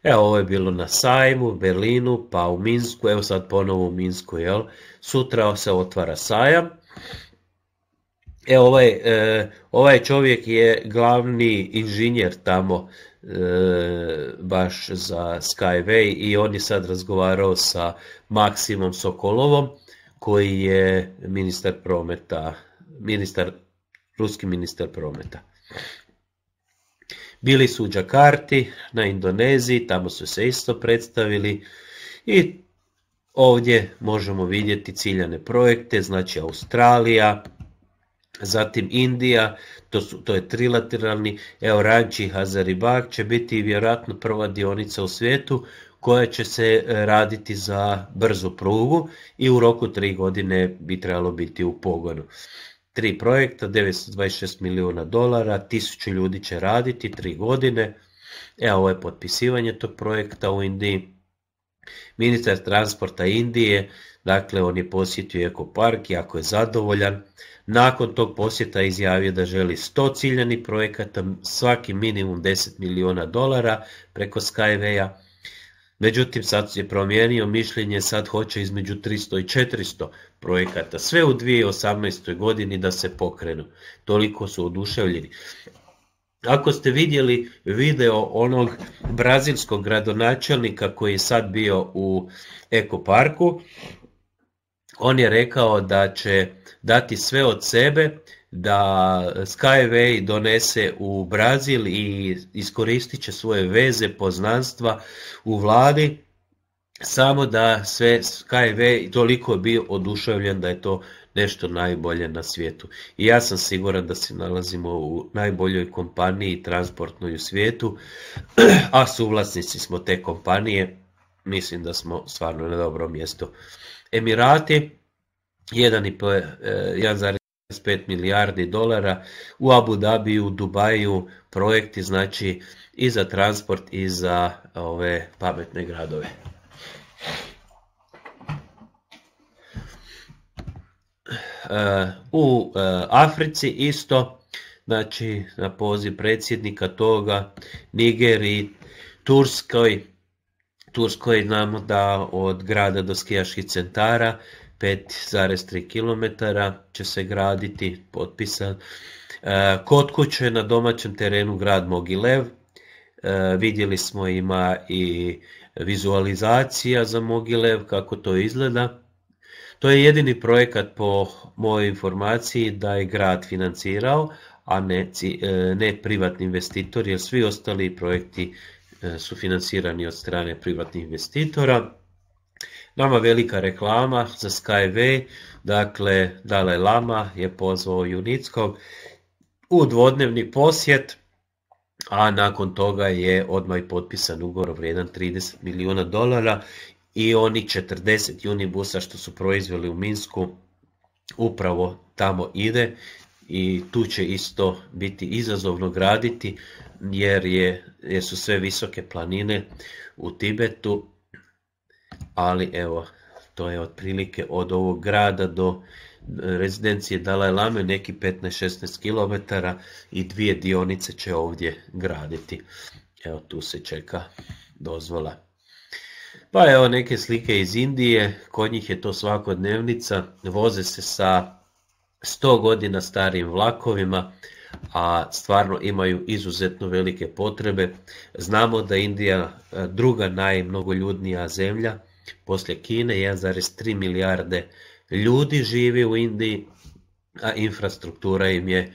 Evo, ovo je bilo na sajmu, Berlinu, pa u Minsku, evo sad ponovo u Minsku, jel? Sutra se otvara sajam. Evo ovaj, e, ovaj čovjek je glavni inženjer tamo e, baš za Skyway i on je sad razgovarao sa Maksimom Sokolovom koji je ministar prometa, ministar, ruski ministar prometa. Bili su u Đakarti na Indoneziji, tamo su se isto predstavili i ovdje možemo vidjeti ciljane projekte, znači Australija, zatim Indija, to, su, to je trilateralni, evo Ranči Hazaribag će biti vjerojatno prva dionica u svijetu koja će se e, raditi za brzu prugu i u roku tri godine bi trebalo biti u pogonu. Tri projekta, 926 milijuna dolara, tisuću ljudi će raditi tri godine. Evo ovo je potpisivanje tog projekta u Indiji. Ministar transporta Indije, dakle on je posjetio Eko park, jako je zadovoljan. Nakon tog posjeta izjavio da želi 100 ciljanih projekata, svaki minimum 10 milijuna dolara preko Skywaya Međutim, sad je promijenio mišljenje, sad hoće između 300 i 400 projekata, sve u 2018. godini da se pokrenu. Toliko su oduševljeni. Ako ste vidjeli video onog brazilskog gradonačelnika koji je sad bio u ekoparku, on je rekao da će dati sve od sebe da Skyway donese u Brazil i iskoristit će svoje veze, poznanstva u vladi, samo da sve Skyway toliko je bio oduševljen da je to nešto najbolje na svijetu. I ja sam siguran da se nalazimo u najboljoj kompaniji transportnoj u svijetu, a suvlasnici smo te kompanije, mislim da smo stvarno na dobrom mjesto. Emirati, 1,5 25 milijardi dolara u Abu u Dubaju, projekti znači i za transport i za ove pametne gradove. Uh, u uh, Africi isto, znači na poziv predsjednika toga, Nigeriji, Turskoj, Turskoj znamo da od grada do skijaških centara 5,3 km će se graditi, potpisan. E, Kod kuće na domaćem terenu grad Mogilev, e, vidjeli smo ima i vizualizacija za Mogilev, kako to izgleda. To je jedini projekat po mojoj informaciji da je grad financirao, a ne, e, ne privatni investitor, jer svi ostali projekti su financirani od strane privatnih investitora. Nama velika reklama za Skyway, dakle Dalaj Lama je pozvao Junickog u dvodnevni posjet, a nakon toga je odmah i potpisan ugovor vrijedan 30 milijuna dolara i oni 40 unibusa što su proizveli u Minsku upravo tamo ide i tu će isto biti izazovno graditi jer, je, jer su sve visoke planine u Tibetu ali evo, to je otprilike od ovog grada do e, rezidencije Dalaj Lame neki 15-16 km i dvije dionice će ovdje graditi. Evo tu se čeka dozvola. Pa evo neke slike iz Indije, kod njih je to svakodnevnica, voze se sa 100 godina starim vlakovima, a stvarno imaju izuzetno velike potrebe. Znamo da Indija e, druga najmnogoljudnija zemlja, poslije Kine 1,3 milijarde ljudi živi u Indiji, a infrastruktura im je,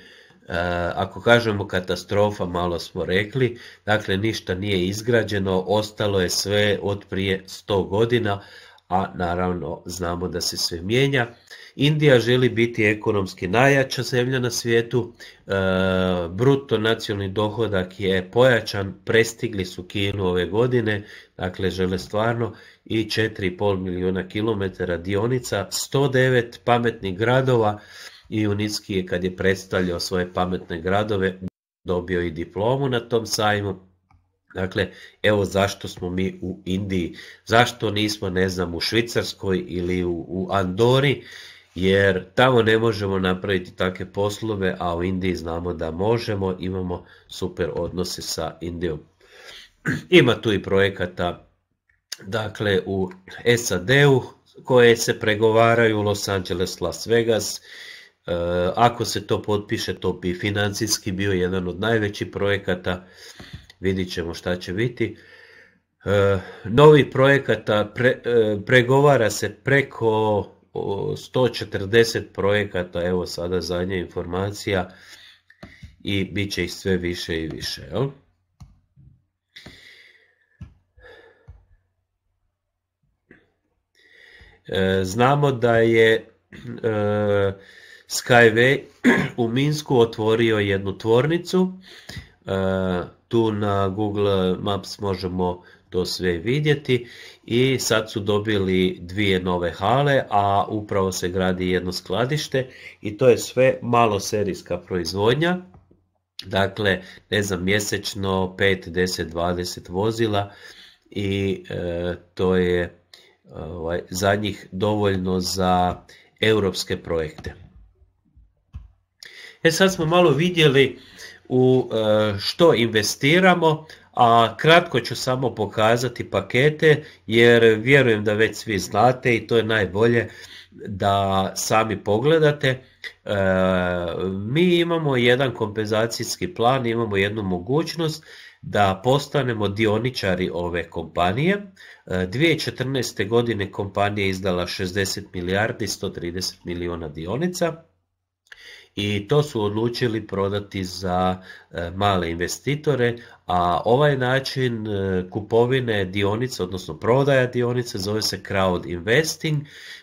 ako kažemo katastrofa, malo smo rekli, dakle ništa nije izgrađeno, ostalo je sve od prije 100 godina, a naravno znamo da se sve mijenja. Indija želi biti ekonomski najjača zemlja na svijetu, e, bruto nacionalni dohodak je pojačan, prestigli su Kinu ove godine, dakle žele stvarno i 4,5 milijuna kilometara dionica, 109 pametnih gradova i Unitski je kad je predstavljao svoje pametne gradove dobio i diplomu na tom sajmu. Dakle, evo zašto smo mi u Indiji, zašto nismo, ne znam, u Švicarskoj ili u, u Andori jer tamo ne možemo napraviti takve poslove, a u Indiji znamo da možemo, imamo super odnose sa Indijom. Ima tu i projekata dakle u SAD-u koje se pregovaraju u Los Angeles, Las Vegas. E, ako se to potpiše, to bi financijski bio jedan od najvećih projekata. Vidit ćemo šta će biti. E, novi projekata e, pregovara se preko 140 projekata, evo sada zadnja informacija i bit će ih sve više i više. Jel? E, znamo da je e, Skyway u Minsku otvorio jednu tvornicu, e, tu na Google Maps možemo to sve vidjeti i sad su dobili dvije nove hale, a upravo se gradi jedno skladište i to je sve malo serijska proizvodnja. Dakle, ne znam, mjesečno 5, 10, 20 vozila i e, to je ovaj, za njih dovoljno za europske projekte. E sad smo malo vidjeli u e, što investiramo, a kratko ću samo pokazati pakete jer vjerujem da već svi znate i to je najbolje da sami pogledate. E, mi imamo jedan kompenzacijski plan, imamo jednu mogućnost da postanemo dioničari ove kompanije. 2014. E, godine kompanija je izdala 60 milijardi 130 milijuna dionica i to su odlučili prodati za e, male investitore, a ovaj način e, kupovine dionice, odnosno prodaja dionice zove se crowd investing,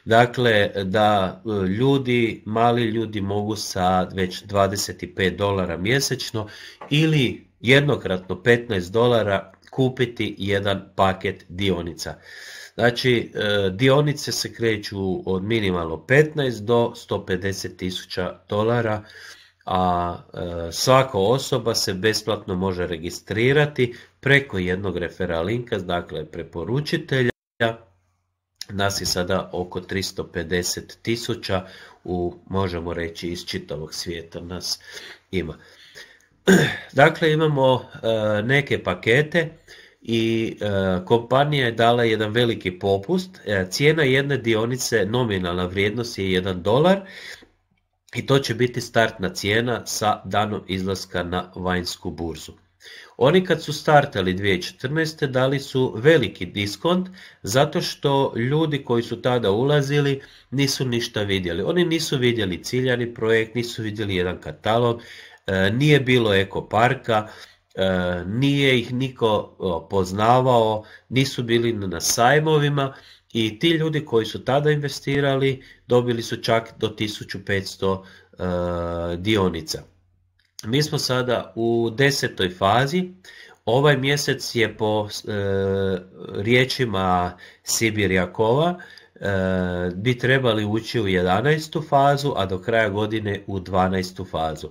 dakle da e, ljudi, mali ljudi mogu sa već 25 dolara mjesečno ili jednokratno 15 dolara kupiti jedan paket dionica. Znači, e, dionice se kreću od minimalno 15 do 150 tisuća dolara, a e, svaka osoba se besplatno može registrirati preko jednog referalinka, dakle preporučitelja. Nas je sada oko 350 tisuća, u, možemo reći iz čitavog svijeta nas ima. Dakle, imamo e, neke pakete i e, kompanija je dala jedan veliki popust. E, cijena jedne dionice, nominalna vrijednost je 1 dolar i to će biti startna cijena sa danom izlaska na vanjsku burzu. Oni kad su startali 2014. dali su veliki diskont zato što ljudi koji su tada ulazili nisu ništa vidjeli. Oni nisu vidjeli ciljani projekt, nisu vidjeli jedan katalog, e, nije bilo ekoparka, E, nije ih niko poznavao, nisu bili na sajmovima i ti ljudi koji su tada investirali dobili su čak do 1500 e, dionica. Mi smo sada u desetoj fazi, ovaj mjesec je po e, riječima Sibirjakova bi trebali ući u 11. fazu, a do kraja godine u 12. fazu.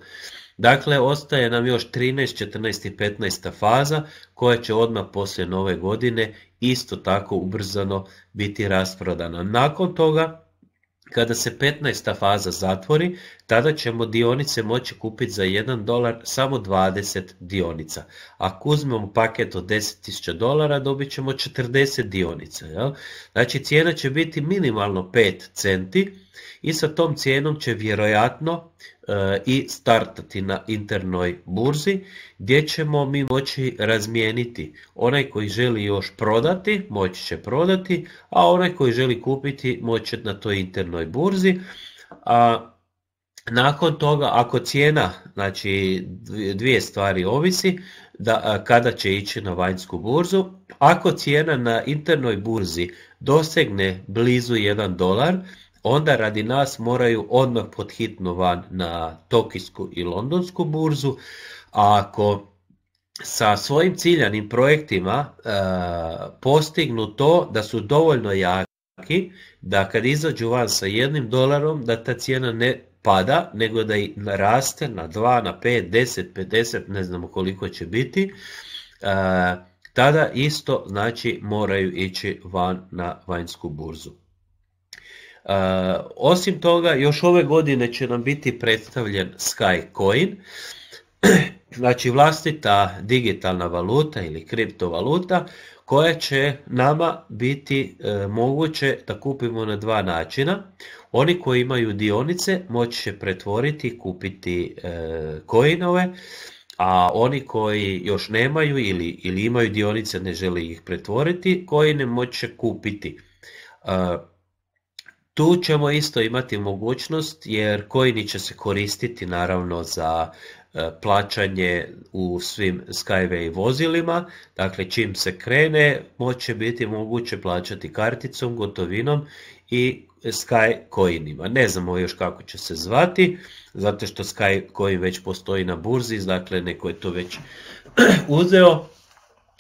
Dakle, ostaje nam još 13, 14 i 15 faza koja će odmah poslije nove godine isto tako ubrzano biti rasprodana. Nakon toga, kada se 15. faza zatvori, tada ćemo dionice moći kupiti za 1 dolar samo 20 dionica. Ako uzmemo paket od 10.000 dolara, dobit ćemo 40 dionica. Jel? Znači cijena će biti minimalno 5 centi i sa tom cijenom će vjerojatno E, i startati na internoj burzi gdje ćemo mi moći razmijeniti. Onaj koji želi još prodati, moći će prodati, a onaj koji želi kupiti, moći će na toj internoj burzi. A nakon toga, ako cijena, znači dvije stvari ovisi, da, kada će ići na vanjsku burzu, ako cijena na internoj burzi dosegne blizu 1 dolar, onda radi nas moraju odmah hitno van na tokijsku i londonsku burzu, a ako sa svojim ciljanim projektima e, postignu to da su dovoljno jaki da kad izađu van sa jednim dolarom da ta cijena ne pada nego da i naraste na 2, na 5, 10, 50, ne znamo koliko će biti, e, tada isto znači moraju ići van na vanjsku burzu. Osim toga, još ove godine će nam biti predstavljen Skycoin, znači vlastita digitalna valuta ili kriptovaluta koja će nama biti e, moguće da kupimo na dva načina. Oni koji imaju dionice moći će pretvoriti i kupiti e, coinove, a oni koji još nemaju ili, ili imaju dionice ne žele ih pretvoriti, koji ne moće kupiti. E, tu ćemo isto imati mogućnost jer kojini će se koristiti naravno za e, plaćanje u svim Skyway vozilima, dakle čim se krene moće biti moguće plaćati karticom, gotovinom i Sky coinima. Ne znamo još kako će se zvati, zato što Coin već postoji na burzi, dakle neko je to već uzeo,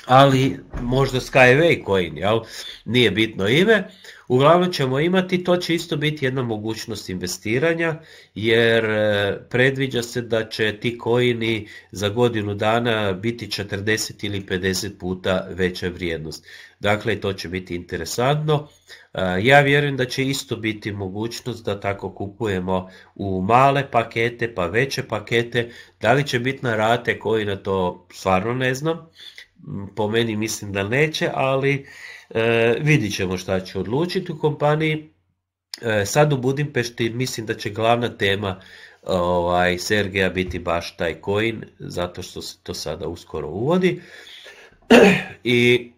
ali možda Skyway coin, jel? nije bitno ime, Uglavnom ćemo imati, to će isto biti jedna mogućnost investiranja jer e, predviđa se da će ti kojini za godinu dana biti 40 ili 50 puta veća vrijednost. Dakle, to će biti interesantno. E, ja vjerujem da će isto biti mogućnost da tako kupujemo u male pakete pa veće pakete. Da li će biti na rate koji na to stvarno ne znam. Po meni mislim da neće, ali E, vidit ćemo šta će odlučiti u kompaniji. E, sad u Budimpešti mislim da će glavna tema ovaj, Sergeja biti baš taj coin, zato što se to sada uskoro uvodi. I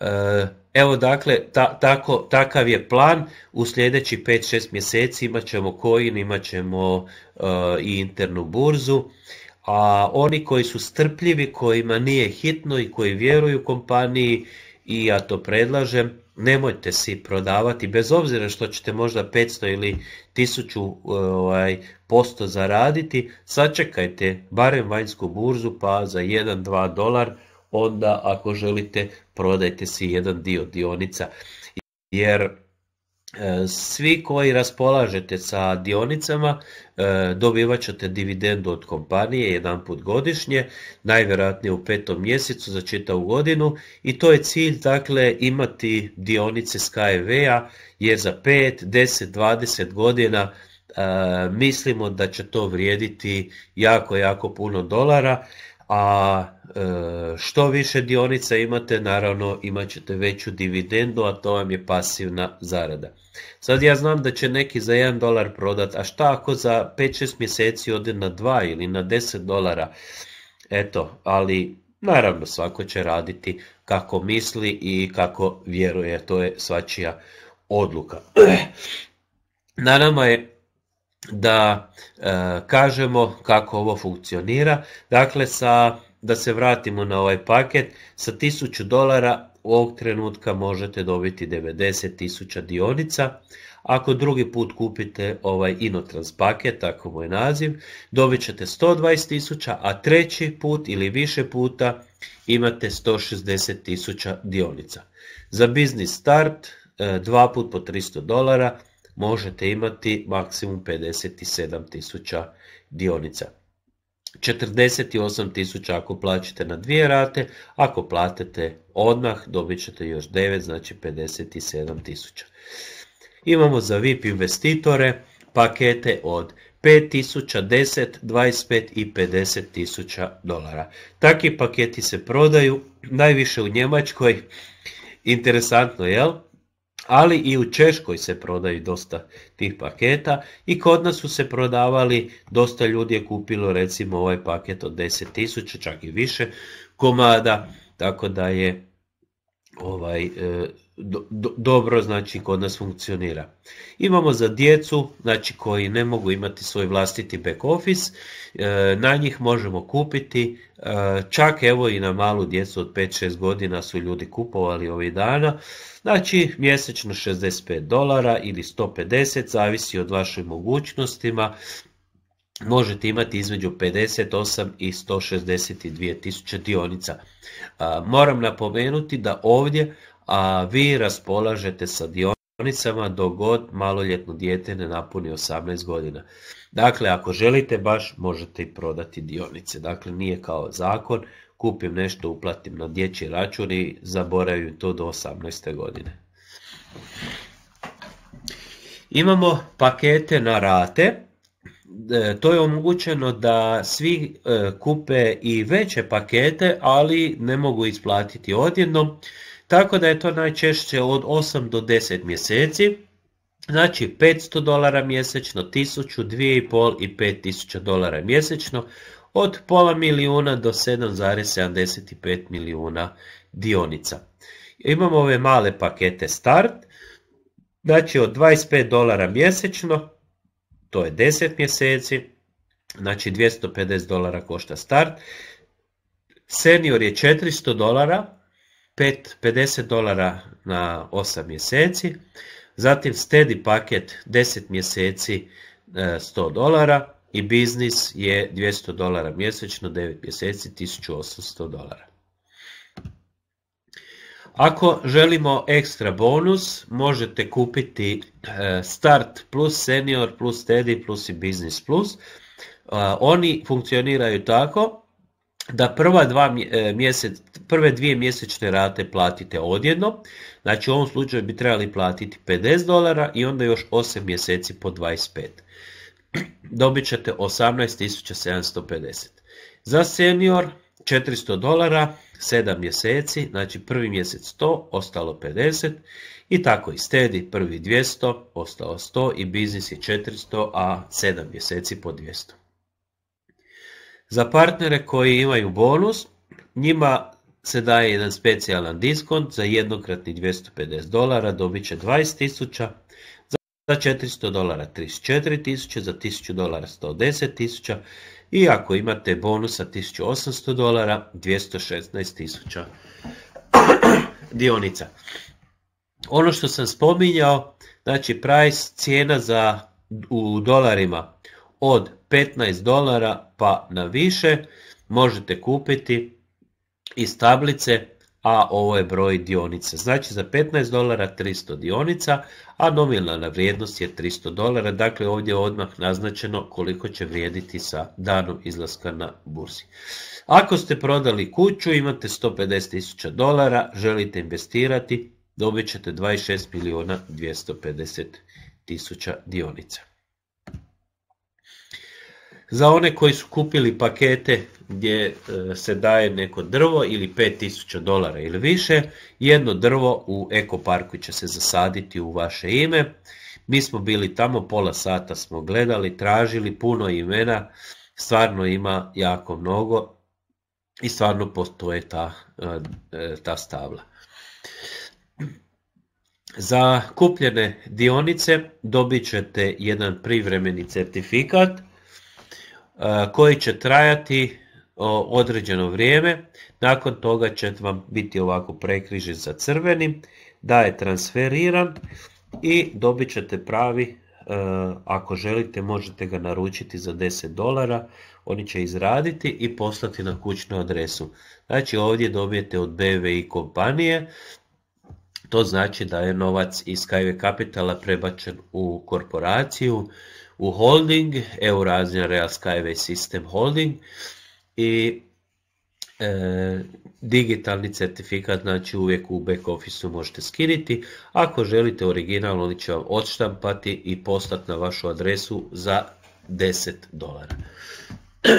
e, Evo dakle, tako, takav je plan, u sljedeći 5-6 mjeseci imat ćemo coin, imat ćemo i internu burzu, a oni koji su strpljivi, kojima nije hitno i koji vjeruju kompaniji, i ja to predlažem, nemojte si prodavati, bez obzira što ćete možda 500 ili 1000 ovaj, posto zaraditi, sačekajte barem vanjsku burzu pa za 1-2 dolar, onda ako želite prodajte si jedan dio dionica. Jer E, svi koji raspolažete sa dionicama e, dobivat ćete dividendu od kompanije jedan put godišnje, najvjerojatnije u petom mjesecu za čitavu godinu i to je cilj dakle imati dionice skyway a jer za 5, 10, 20 godina e, mislimo da će to vrijediti jako, jako puno dolara a e, što više dionica imate, naravno imat ćete veću dividendu, a to vam je pasivna zarada. Sad ja znam da će neki za 1 dolar prodat, a šta ako za 5-6 mjeseci ode na 2 ili na 10 dolara? Eto, ali naravno svako će raditi kako misli i kako vjeruje, to je svačija odluka. Na nama je da e, kažemo kako ovo funkcionira. Dakle, sa, da se vratimo na ovaj paket, sa 1000 dolara ovog trenutka možete dobiti 90.000 dionica. Ako drugi put kupite ovaj Inotrans paket, tako mu je naziv, dobit ćete 120.000, a treći put ili više puta imate 160.000 dionica. Za biznis start e, dva put po 300 dolara, možete imati maksimum 57.000 dionica. 48.000 ako plaćate na dvije rate, ako platite odmah dobit ćete još 9, znači 57.000. Imamo za VIP investitore pakete od 5000, 10.000, 25 i 50.000 dolara. Takvi paketi se prodaju najviše u Njemačkoj. Interesantno, jel? ali i u Češkoj se prodaju dosta tih paketa i kod nas su se prodavali, dosta ljudi je kupilo recimo ovaj paket od 10.000, čak i više komada, tako da je ovaj... E, dobro znači kod nas funkcionira. Imamo za djecu znači koji ne mogu imati svoj vlastiti back office, e, na njih možemo kupiti, e, čak evo i na malu djecu od 5-6 godina su ljudi kupovali ovih dana, znači mjesečno 65 dolara ili 150, zavisi od vašim mogućnostima, možete imati između 58 i 162 tisuće dionica. Moram napomenuti da ovdje a vi raspolažete sa dionicama dok god maloljetno dijete ne napuni 18 godina. Dakle, ako želite baš možete i prodati dionice. Dakle, nije kao zakon, kupim nešto, uplatim na dječji račun i zaboravim to do 18. godine. Imamo pakete na rate. E, to je omogućeno da svi e, kupe i veće pakete, ali ne mogu isplatiti odjednom tako da je to najčešće od 8 do 10 mjeseci. Znači 500 dolara mjesečno, 1000, 2,5 i 5000 dolara mjesečno od pola milijuna do 7,75 milijuna dionica. Imamo ove male pakete start, znači od 25 dolara mjesečno, to je 10 mjeseci, znači 250 dolara košta start. Senior je 400 dolara, 50 dolara na 8 mjeseci, zatim steady paket 10 mjeseci 100 e, dolara i biznis je 200 dolara mjesečno, 9 mjeseci 1800 dolara. Ako želimo ekstra bonus, možete kupiti e, Start plus Senior plus Steady plus i Business plus. E, oni funkcioniraju tako da prva dva e, mjesec, prve dvije mjesečne rate platite odjedno, znači u ovom slučaju bi trebali platiti 50 dolara i onda još 8 mjeseci po 25. Dobit ćete 18.750. Za senior 400 dolara, 7 mjeseci, znači prvi mjesec 100, ostalo 50 i tako i stedi prvi 200, ostalo 100 i biznis je 400, a 7 mjeseci po 200. Za partnere koji imaju bonus, njima se daje jedan specijalan diskont za jednokratni 250 dolara, dobit će 20.000, za 400 dolara 34.000, za 1000 dolara 110.000 i ako imate bonusa 1800 dolara 216.000 dionica. Ono što sam spominjao, znači price cijena za u dolarima od 15 dolara pa na više možete kupiti iz tablice, a ovo je broj dionica. Znači za 15 dolara 300 dionica, a nominalna vrijednost je 300 dolara, dakle ovdje je odmah naznačeno koliko će vrijediti sa danom izlaska na burzi. Ako ste prodali kuću, imate 150.000 dolara, želite investirati, dobit ćete 26 dionica. Za one koji su kupili pakete gdje e, se daje neko drvo ili 5000 dolara ili više, jedno drvo u ekoparku će se zasaditi u vaše ime. Mi smo bili tamo, pola sata smo gledali, tražili puno imena, stvarno ima jako mnogo i stvarno postoje ta, e, e, ta stavla. Za kupljene dionice dobit ćete jedan privremeni certifikat Eh, koji će trajati određeno vrijeme. Nakon toga će vam biti ovako prekrižen sa crvenim, da je transferiran i dobit ćete pravi, eh, ako želite možete ga naručiti za 10 dolara, oni će izraditi i poslati na kućnu adresu. Znači ovdje dobijete od BVI kompanije, to znači da je novac iz Skyway Capitala prebačen u korporaciju, u holding, Eurasian Real Skyway System Holding i e, digitalni certifikat, znači uvijek u back office možete skiniti. Ako želite original, oni će vam odštampati i poslati na vašu adresu za 10 dolara.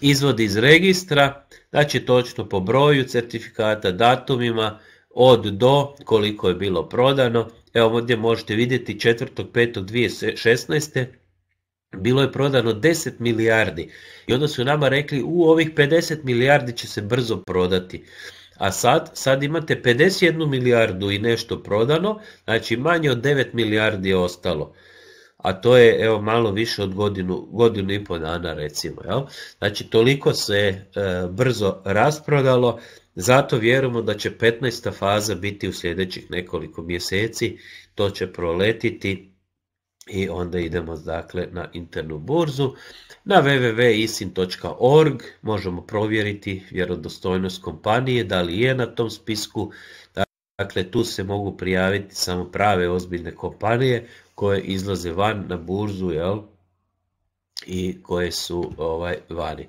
Izvod iz registra, znači točno po broju certifikata, datumima, od do koliko je bilo prodano evo ovdje možete vidjeti 4.5.2016. Bilo je prodano 10 milijardi i onda su nama rekli u ovih 50 milijardi će se brzo prodati. A sad, sad imate 51 milijardu i nešto prodano, znači manje od 9 milijardi je ostalo. A to je evo malo više od godinu, godinu i pol dana recimo. Jel? Znači toliko se e, brzo rasprodalo zato vjerujemo da će 15. faza biti u sljedećih nekoliko mjeseci, to će proletiti i onda idemo dakle na internu burzu. Na www.isin.org možemo provjeriti vjerodostojnost kompanije, da li je na tom spisku. Dakle, tu se mogu prijaviti samo prave ozbiljne kompanije koje izlaze van na burzu jel? i koje su ovaj vani.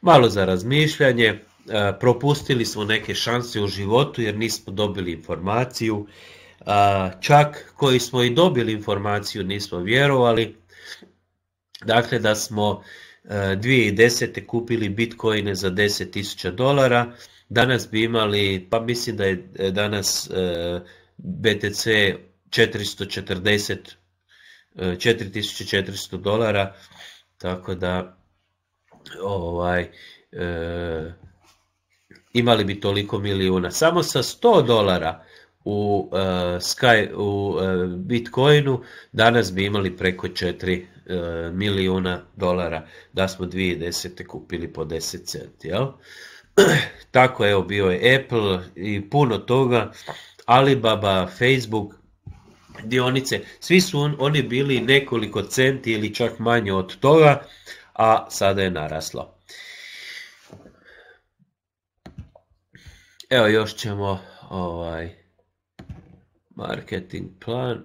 Malo za razmišljanje. E, propustili smo neke šanse u životu jer nismo dobili informaciju, e, čak koji smo i dobili informaciju nismo vjerovali, dakle da smo 2010. E, kupili bitcoine za 10.000 dolara, danas bi imali, pa mislim da je danas BTC 440 4400 dolara, tako da ovaj, imali bi toliko milijuna. Samo sa 100 dolara u, e, Sky, u e, Bitcoinu danas bi imali preko 4 e, milijuna dolara da smo 2010. kupili po 10 centi. Jel? Tako je, bio je Apple i puno toga, Alibaba, Facebook, dionice, svi su oni bili nekoliko centi ili čak manje od toga, a sada je naraslo. Evo još ćemo ovaj marketing plan.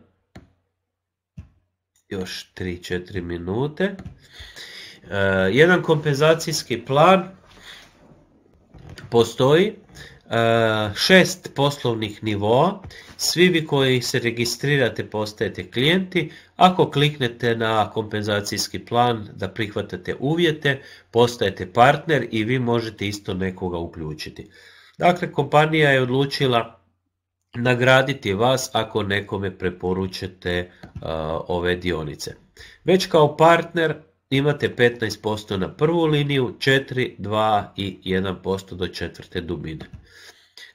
Još 3-4 minute. E, jedan kompenzacijski plan postoji. E, šest poslovnih nivoa. Svi vi koji se registrirate postajete klijenti. Ako kliknete na kompenzacijski plan da prihvatate uvjete, postajete partner i vi možete isto nekoga uključiti. Dakle, kompanija je odlučila nagraditi vas ako nekome preporučite e, ove dionice. Već kao partner imate 15% na prvu liniju, 4, 2 i 1% do četvrte dubine.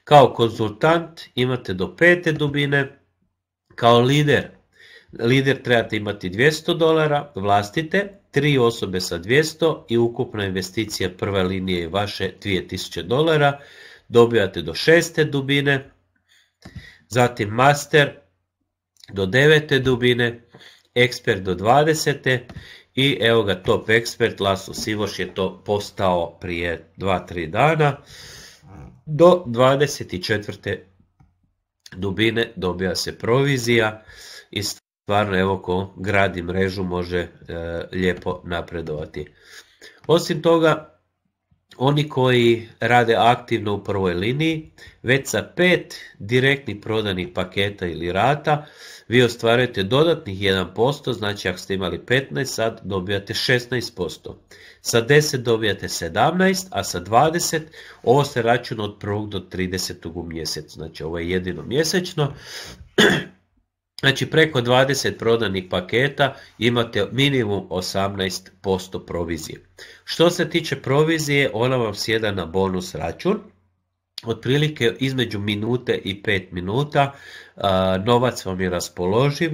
Kao konzultant imate do pete dubine, kao lider, lider trebate imati 200 dolara, vlastite, tri osobe sa 200 i ukupna investicija prve linije je vaše 2000 dolara, dobivate do šeste dubine, zatim master do devete dubine, ekspert do dvadesete i evo ga top ekspert, Laso Sivoš je to postao prije 2-3 dana, do 24. dubine dobija se provizija i stvarno evo ko gradi mrežu može e, lijepo napredovati. Osim toga, oni koji rade aktivno u prvoj liniji, već sa pet direktnih prodanih paketa ili rata vi ostvarujete dodatnih 1%, znači ako ste imali 15, sad dobijate 16%. Sa 10 dobijate 17, a sa 20, ovo se računa od 1. do 30. u znači ovo je jedino mjesečno. Znači preko 20 prodanih paketa imate minimum 18% provizije. Što se tiče provizije, ona vam sjeda na bonus račun. Otprilike između minute i 5 minuta novac vam je raspoloživ,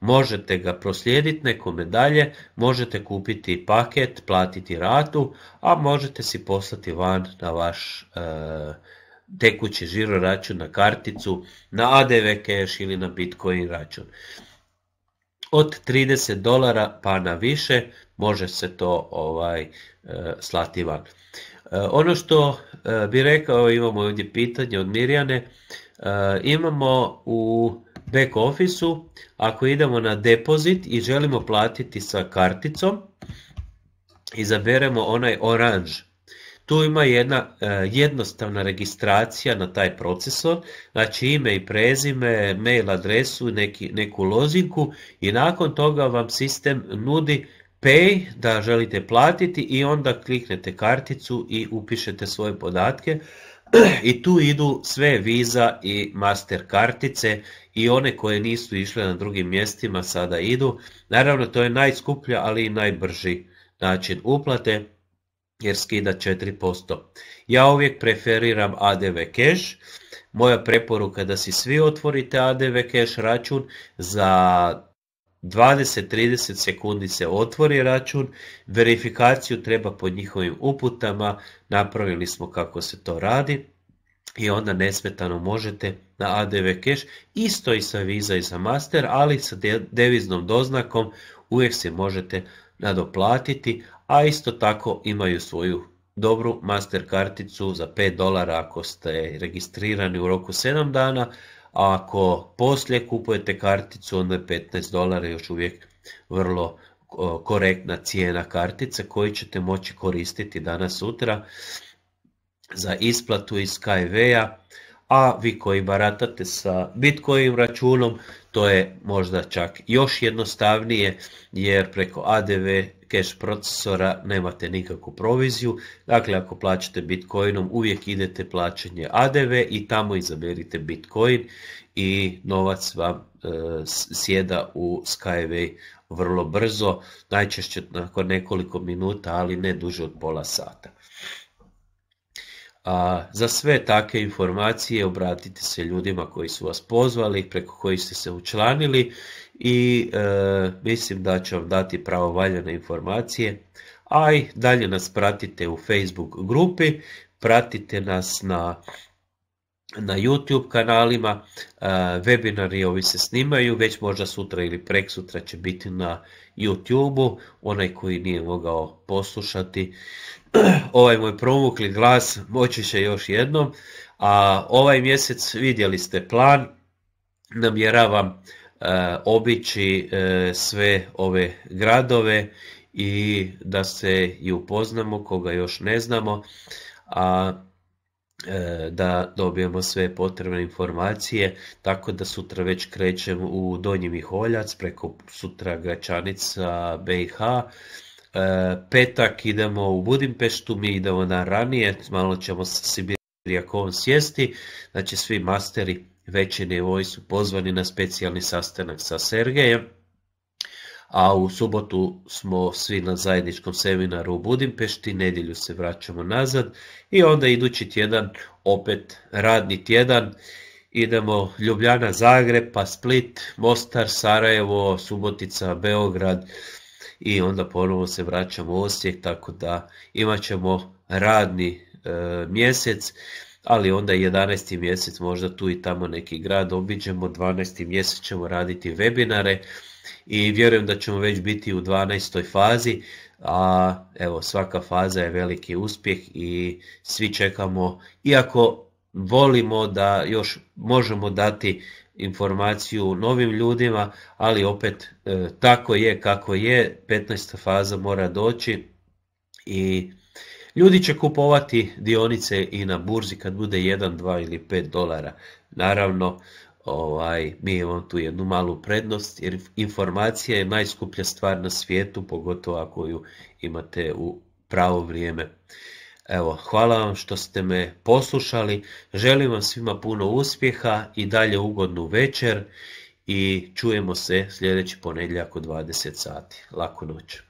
možete ga proslijediti nekome dalje, možete kupiti paket, platiti ratu, a možete si poslati van na vaš e, tekući žiro račun na karticu, na ADV cash ili na Bitcoin račun. Od 30 dolara pa na više može se to ovaj e, slati van. E, ono što e, bi rekao, imamo ovdje pitanje od Mirjane, imamo u back officeu, ako idemo na depozit i želimo platiti sa karticom, izaberemo onaj oranž tu ima jedna e, jednostavna registracija na taj procesor, znači ime i prezime, mail adresu, neku lozinku i nakon toga vam sistem nudi Pay da želite platiti i onda kliknete karticu i upišete svoje podatke i tu idu sve Visa i Master kartice i one koje nisu išle na drugim mjestima sada idu. Naravno to je najskuplja ali i najbrži način uplate jer skida 4%. Ja uvijek preferiram ADV Cash. Moja preporuka je da si svi otvorite ADV Cash račun. Za 20-30 sekundi se otvori račun. Verifikaciju treba pod njihovim uputama. Napravili smo kako se to radi. I onda nesmetano možete na ADV Cash, isto i sa Visa i sa Master, ali sa deviznom doznakom uvijek se možete nadoplatiti, a isto tako imaju svoju dobru master karticu za 5 dolara ako ste registrirani u roku 7 dana, a ako poslije kupujete karticu onda je 15 dolara još uvijek vrlo korektna cijena kartice koju ćete moći koristiti danas sutra za isplatu iz KV-a, a vi koji baratate sa Bitcoin računom, to je možda čak još jednostavnije jer preko ADV cash procesora nemate nikakvu proviziju. Dakle, ako plaćate Bitcoinom uvijek idete plaćanje ADV i tamo izaberite Bitcoin i novac vam e, sjeda u Skyway vrlo brzo, najčešće nakon nekoliko minuta, ali ne duže od pola sata. za sve takve informacije obratite se ljudima koji su vas pozvali, preko kojih ste se učlanili i e, mislim da ću vam dati pravovaljene informacije. A i dalje nas pratite u Facebook grupi, pratite nas na na YouTube kanalima, e, webinari ovi se snimaju, već možda sutra ili prek sutra će biti na YouTubeu, onaj koji nije mogao poslušati ovaj moj promukli glas moći će još jednom, a ovaj mjesec vidjeli ste plan, namjeravam E, obići e, sve ove gradove i da se i upoznamo koga još ne znamo, a e, da dobijemo sve potrebne informacije, tako da sutra već krećem u Donji Miholjac, preko sutra Gračanica BiH, petak idemo u Budimpeštu, mi idemo na ranije, malo ćemo sa Sibirijakovom sjesti, znači svi masteri veći nivoi su pozvani na specijalni sastanak sa Sergejem, a u subotu smo svi na zajedničkom seminaru u Budimpešti, nedjelju se vraćamo nazad i onda idući tjedan, opet radni tjedan, idemo Ljubljana, Zagreb, pa Split, Mostar, Sarajevo, Subotica, Beograd i onda ponovo se vraćamo u Osijek, tako da imat ćemo radni e, mjesec ali onda 11. mjesec možda tu i tamo neki grad obiđemo, 12. mjesec ćemo raditi webinare i vjerujem da ćemo već biti u 12. fazi, a evo svaka faza je veliki uspjeh i svi čekamo, iako volimo da još možemo dati informaciju novim ljudima, ali opet e, tako je kako je, 15. faza mora doći i Ljudi će kupovati dionice i na burzi kad bude 1, 2 ili 5 dolara. Naravno, ovaj, mi imamo tu jednu malu prednost jer informacija je najskuplja stvar na svijetu, pogotovo ako ju imate u pravo vrijeme. Evo, hvala vam što ste me poslušali, želim vam svima puno uspjeha i dalje ugodnu večer i čujemo se sljedeći ponedjeljak u 20 sati. Laku noć.